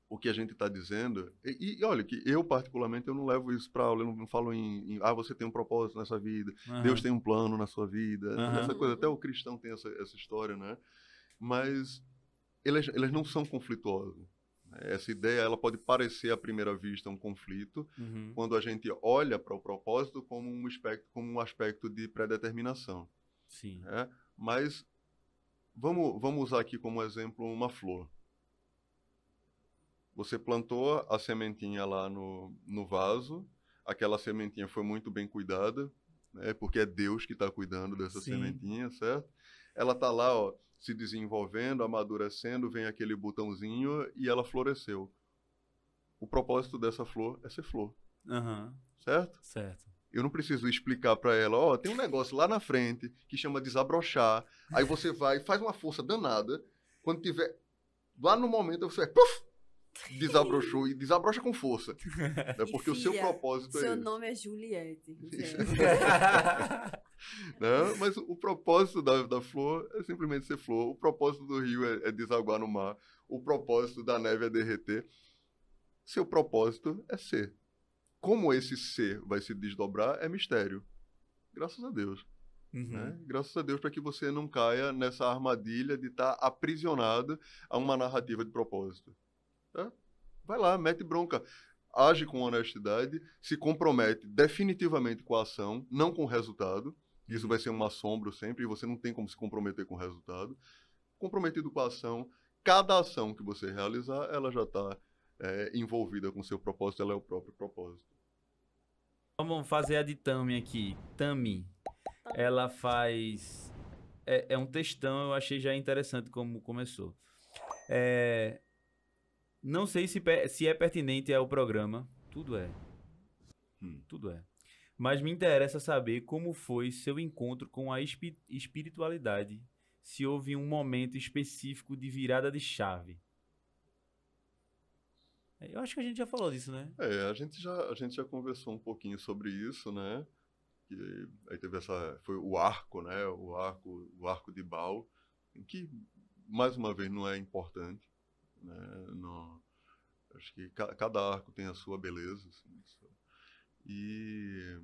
o que a gente está dizendo, e, e, olha, que eu particularmente eu não levo isso para aula, eu não, falo em, em, ah, você tem um propósito nessa vida, uhum. Deus tem um plano na sua vida, uhum. essa coisa, até o cristão tem essa, essa história, né? mas elas, elas não são conflituosas. Né? Essa ideia ela pode parecer à primeira vista um conflito, uhum. quando a gente olha para o propósito como um aspecto, como um aspecto de predeterminação. Sim. Né? Mas vamos, vamos usar aqui como exemplo uma flor. Você plantou a sementinha lá no, no vaso, aquela sementinha foi muito bem cuidada, né? porque é Deus que está cuidando dessa Sim. sementinha, certo? Ela está lá, ó, se desenvolvendo, amadurecendo, vem aquele botãozinho e ela floresceu. O propósito dessa flor é ser flor. Uhum. Certo? Certo. Eu não preciso explicar para ela, ó, oh, tem um negócio lá na frente que chama desabrochar. Aí você vai, faz uma força danada. Quando tiver lá no momento, você vai, puff, desabrochou e desabrocha com força. Né? Porque filha, o seu propósito seu é. Seu nome é Juliette. né? Mas o propósito da, da flor é simplesmente ser flor, o propósito do rio é, é desaguar no mar, o propósito da neve é derreter. Seu propósito é ser. Como esse ser vai se desdobrar é mistério. Graças a Deus. Uhum. Né? Graças a Deus para que você não caia nessa armadilha de estar tá aprisionado a uma narrativa de propósito. É? Vai lá, mete bronca. Age com honestidade, se compromete definitivamente com a ação, não com o resultado. Isso vai ser um assombro sempre, e você não tem como se comprometer com o resultado. Comprometido com a ação, cada ação que você realizar, ela já está é, envolvida com o seu propósito, ela é o próprio propósito. Vamos fazer a de Tami aqui. Tami, ela faz. É, é, um textão, eu achei já interessante como começou. É, não sei se, se é pertinente ao programa. Tudo é. Hum. Tudo é. Mas me interessa saber como foi seu encontro com a espiritualidade. Se houve um momento específico de virada de chave. É, eu acho que a gente já falou disso, né? É, a gente já, a gente já conversou um pouquinho sobre isso, né? aí teve essa. Foi o arco, né? O arco, o arco de Baal, que, mais uma vez, não é importante. Né? Não, Acho que ca cada arco tem a sua beleza. Assim, né, e.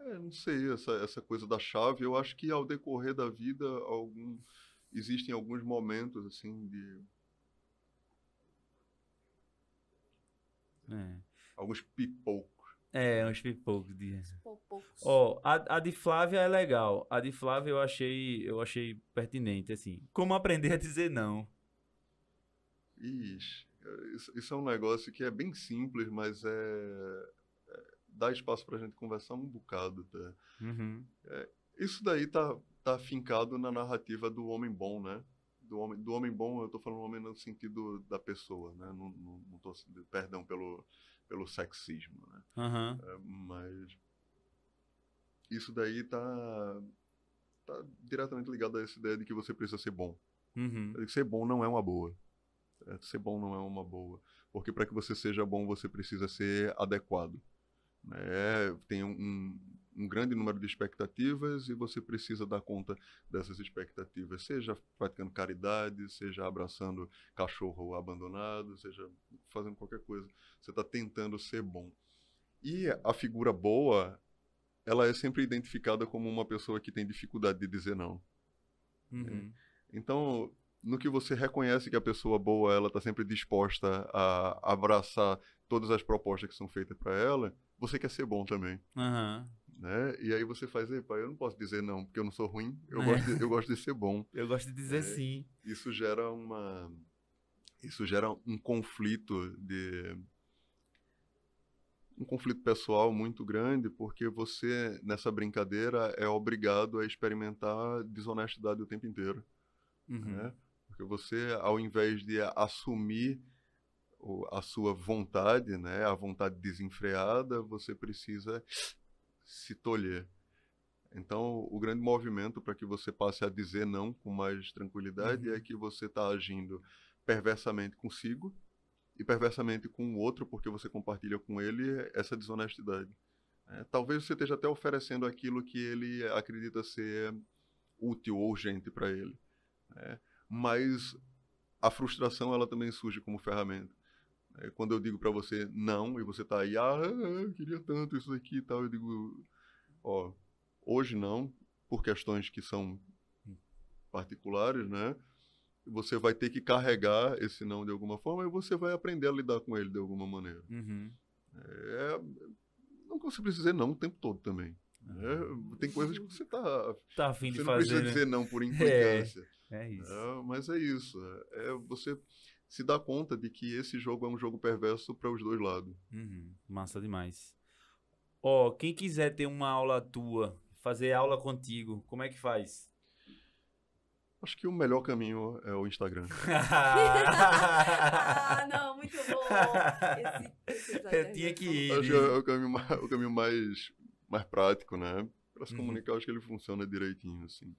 É, não sei, essa, essa coisa da chave, eu acho que ao decorrer da vida, algum, existem alguns momentos, assim, de. É. Alguns pipocos. É, uns pipocos de. Ó, oh, a, a de Flávia é legal. A de Flávia eu achei, eu achei pertinente, assim. Como aprender a dizer não? Ixi, é, isso, isso é um negócio que é bem simples, mas é, é dá espaço para a gente conversar um bocado. Tá? Uhum. É, isso daí tá, tá fincado na narrativa do homem bom, né? Do homem, do homem bom, eu tô falando homem no sentido da pessoa, né? Não, não, não tô, perdão pelo, pelo sexismo, né? Uhum. É, mas isso daí tá, tá diretamente ligado a essa ideia de que você precisa ser bom. Uhum. Ser bom não é uma boa. É, ser bom não é uma boa, porque para que você seja bom você precisa ser adequado. Né? Tem um, um grande número de expectativas e você precisa dar conta dessas expectativas, seja praticando caridade, seja abraçando cachorro abandonado, seja fazendo qualquer coisa. Você está tentando ser bom. E a figura boa, ela é sempre identificada como uma pessoa que tem dificuldade de dizer não. Né? Uhum. Então, no que você reconhece que a pessoa boa ela está sempre disposta a abraçar todas as propostas que são feitas para ela, você quer ser bom também. Uhum. Né? E aí você faz, epa, eu não posso dizer não, porque eu não sou ruim, eu, é. gosto, de, eu gosto de ser bom. Eu gosto de dizer é, sim. Isso gera uma. Isso gera um conflito de. Um conflito pessoal muito grande, porque você, nessa brincadeira, é obrigado a experimentar desonestidade o tempo inteiro. Né? Uhum. Né? Porque você, ao invés de assumir a sua vontade, né, a vontade desenfreada, você precisa se tolher. Então, o grande movimento para que você passe a dizer não com mais tranquilidade é uhum. é que você está agindo perversamente consigo e perversamente com o outro, porque você compartilha com ele essa desonestidade. É, talvez você esteja até oferecendo aquilo que ele acredita ser útil ou urgente para ele. É, mas a frustração ela também surge como ferramenta. É, quando eu digo para você não e você tá aí, ah, eu queria tanto isso aqui e tal, eu digo, ó, hoje não, por questões que são particulares, né? Você vai ter que carregar esse não de alguma forma e você vai aprender a lidar com ele de alguma maneira. Uhum. É, não que você precise dizer não o tempo todo também. Uhum. É, tem coisas que você tá, tá afim de fazer. Você não precisa né? dizer não por é. implicância. É. É isso. É, mas é isso. É, é você se dá conta de que esse jogo é um jogo perverso para os dois lados. Uhum, massa demais. Ó, oh, quem quiser ter uma aula tua, fazer aula contigo, como é que faz? Acho que o melhor caminho é o Instagram. ah, não, muito bom. Esse, esse eu é tinha que ir. Acho que é o caminho mais, o caminho mais, mais prático, né? Para se uhum. comunicar, uhum. acho que ele funciona direitinho, assim.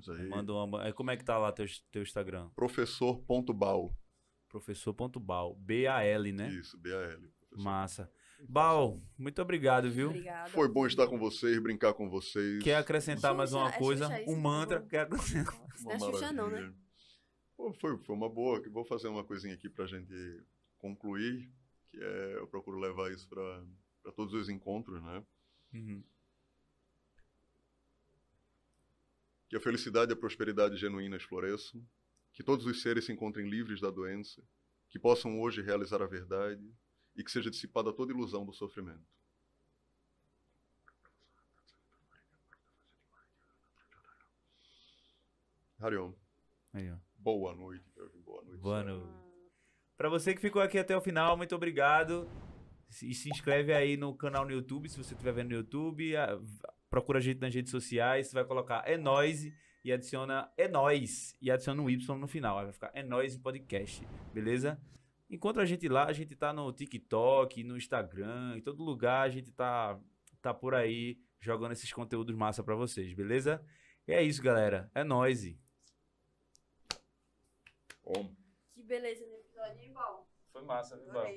Isso aí. Manda uma. É, como é que tá lá teu, teu Instagram? Professor.bal. Professor.bal. B-A-L, né? Isso, B-A-L. Massa. Bal, muito obrigado, viu? Obrigada. Foi bom estar com vocês, brincar com vocês. Quer acrescentar Xuxa, mais uma é coisa? É um mantra. Quer acrescentar. Não é não, né? Pô, foi, foi uma boa. Vou fazer uma coisinha aqui pra gente concluir, que é, eu procuro levar isso para todos os encontros, né? Uhum. que a felicidade e a prosperidade genuínas floresçam, que todos os seres se encontrem livres da doença, que possam hoje realizar a verdade e que seja dissipada toda ilusão do sofrimento. Harion. boa noite, boa noite. Boa noite. Para você que ficou aqui até o final, muito obrigado. E se inscreve aí no canal no YouTube, se você estiver vendo no YouTube. A procura a gente nas redes sociais, você vai colocar É Noise e adiciona É Nós e adiciona um Y no final, aí vai ficar É Noise Podcast, beleza? Encontra a gente lá, a gente tá no TikTok, no Instagram, em todo lugar a gente tá, tá por aí jogando esses conteúdos massa para vocês, beleza? E é isso, galera. É Noise. Que beleza no né? episódio, hein, Val? Foi massa, viu, Val?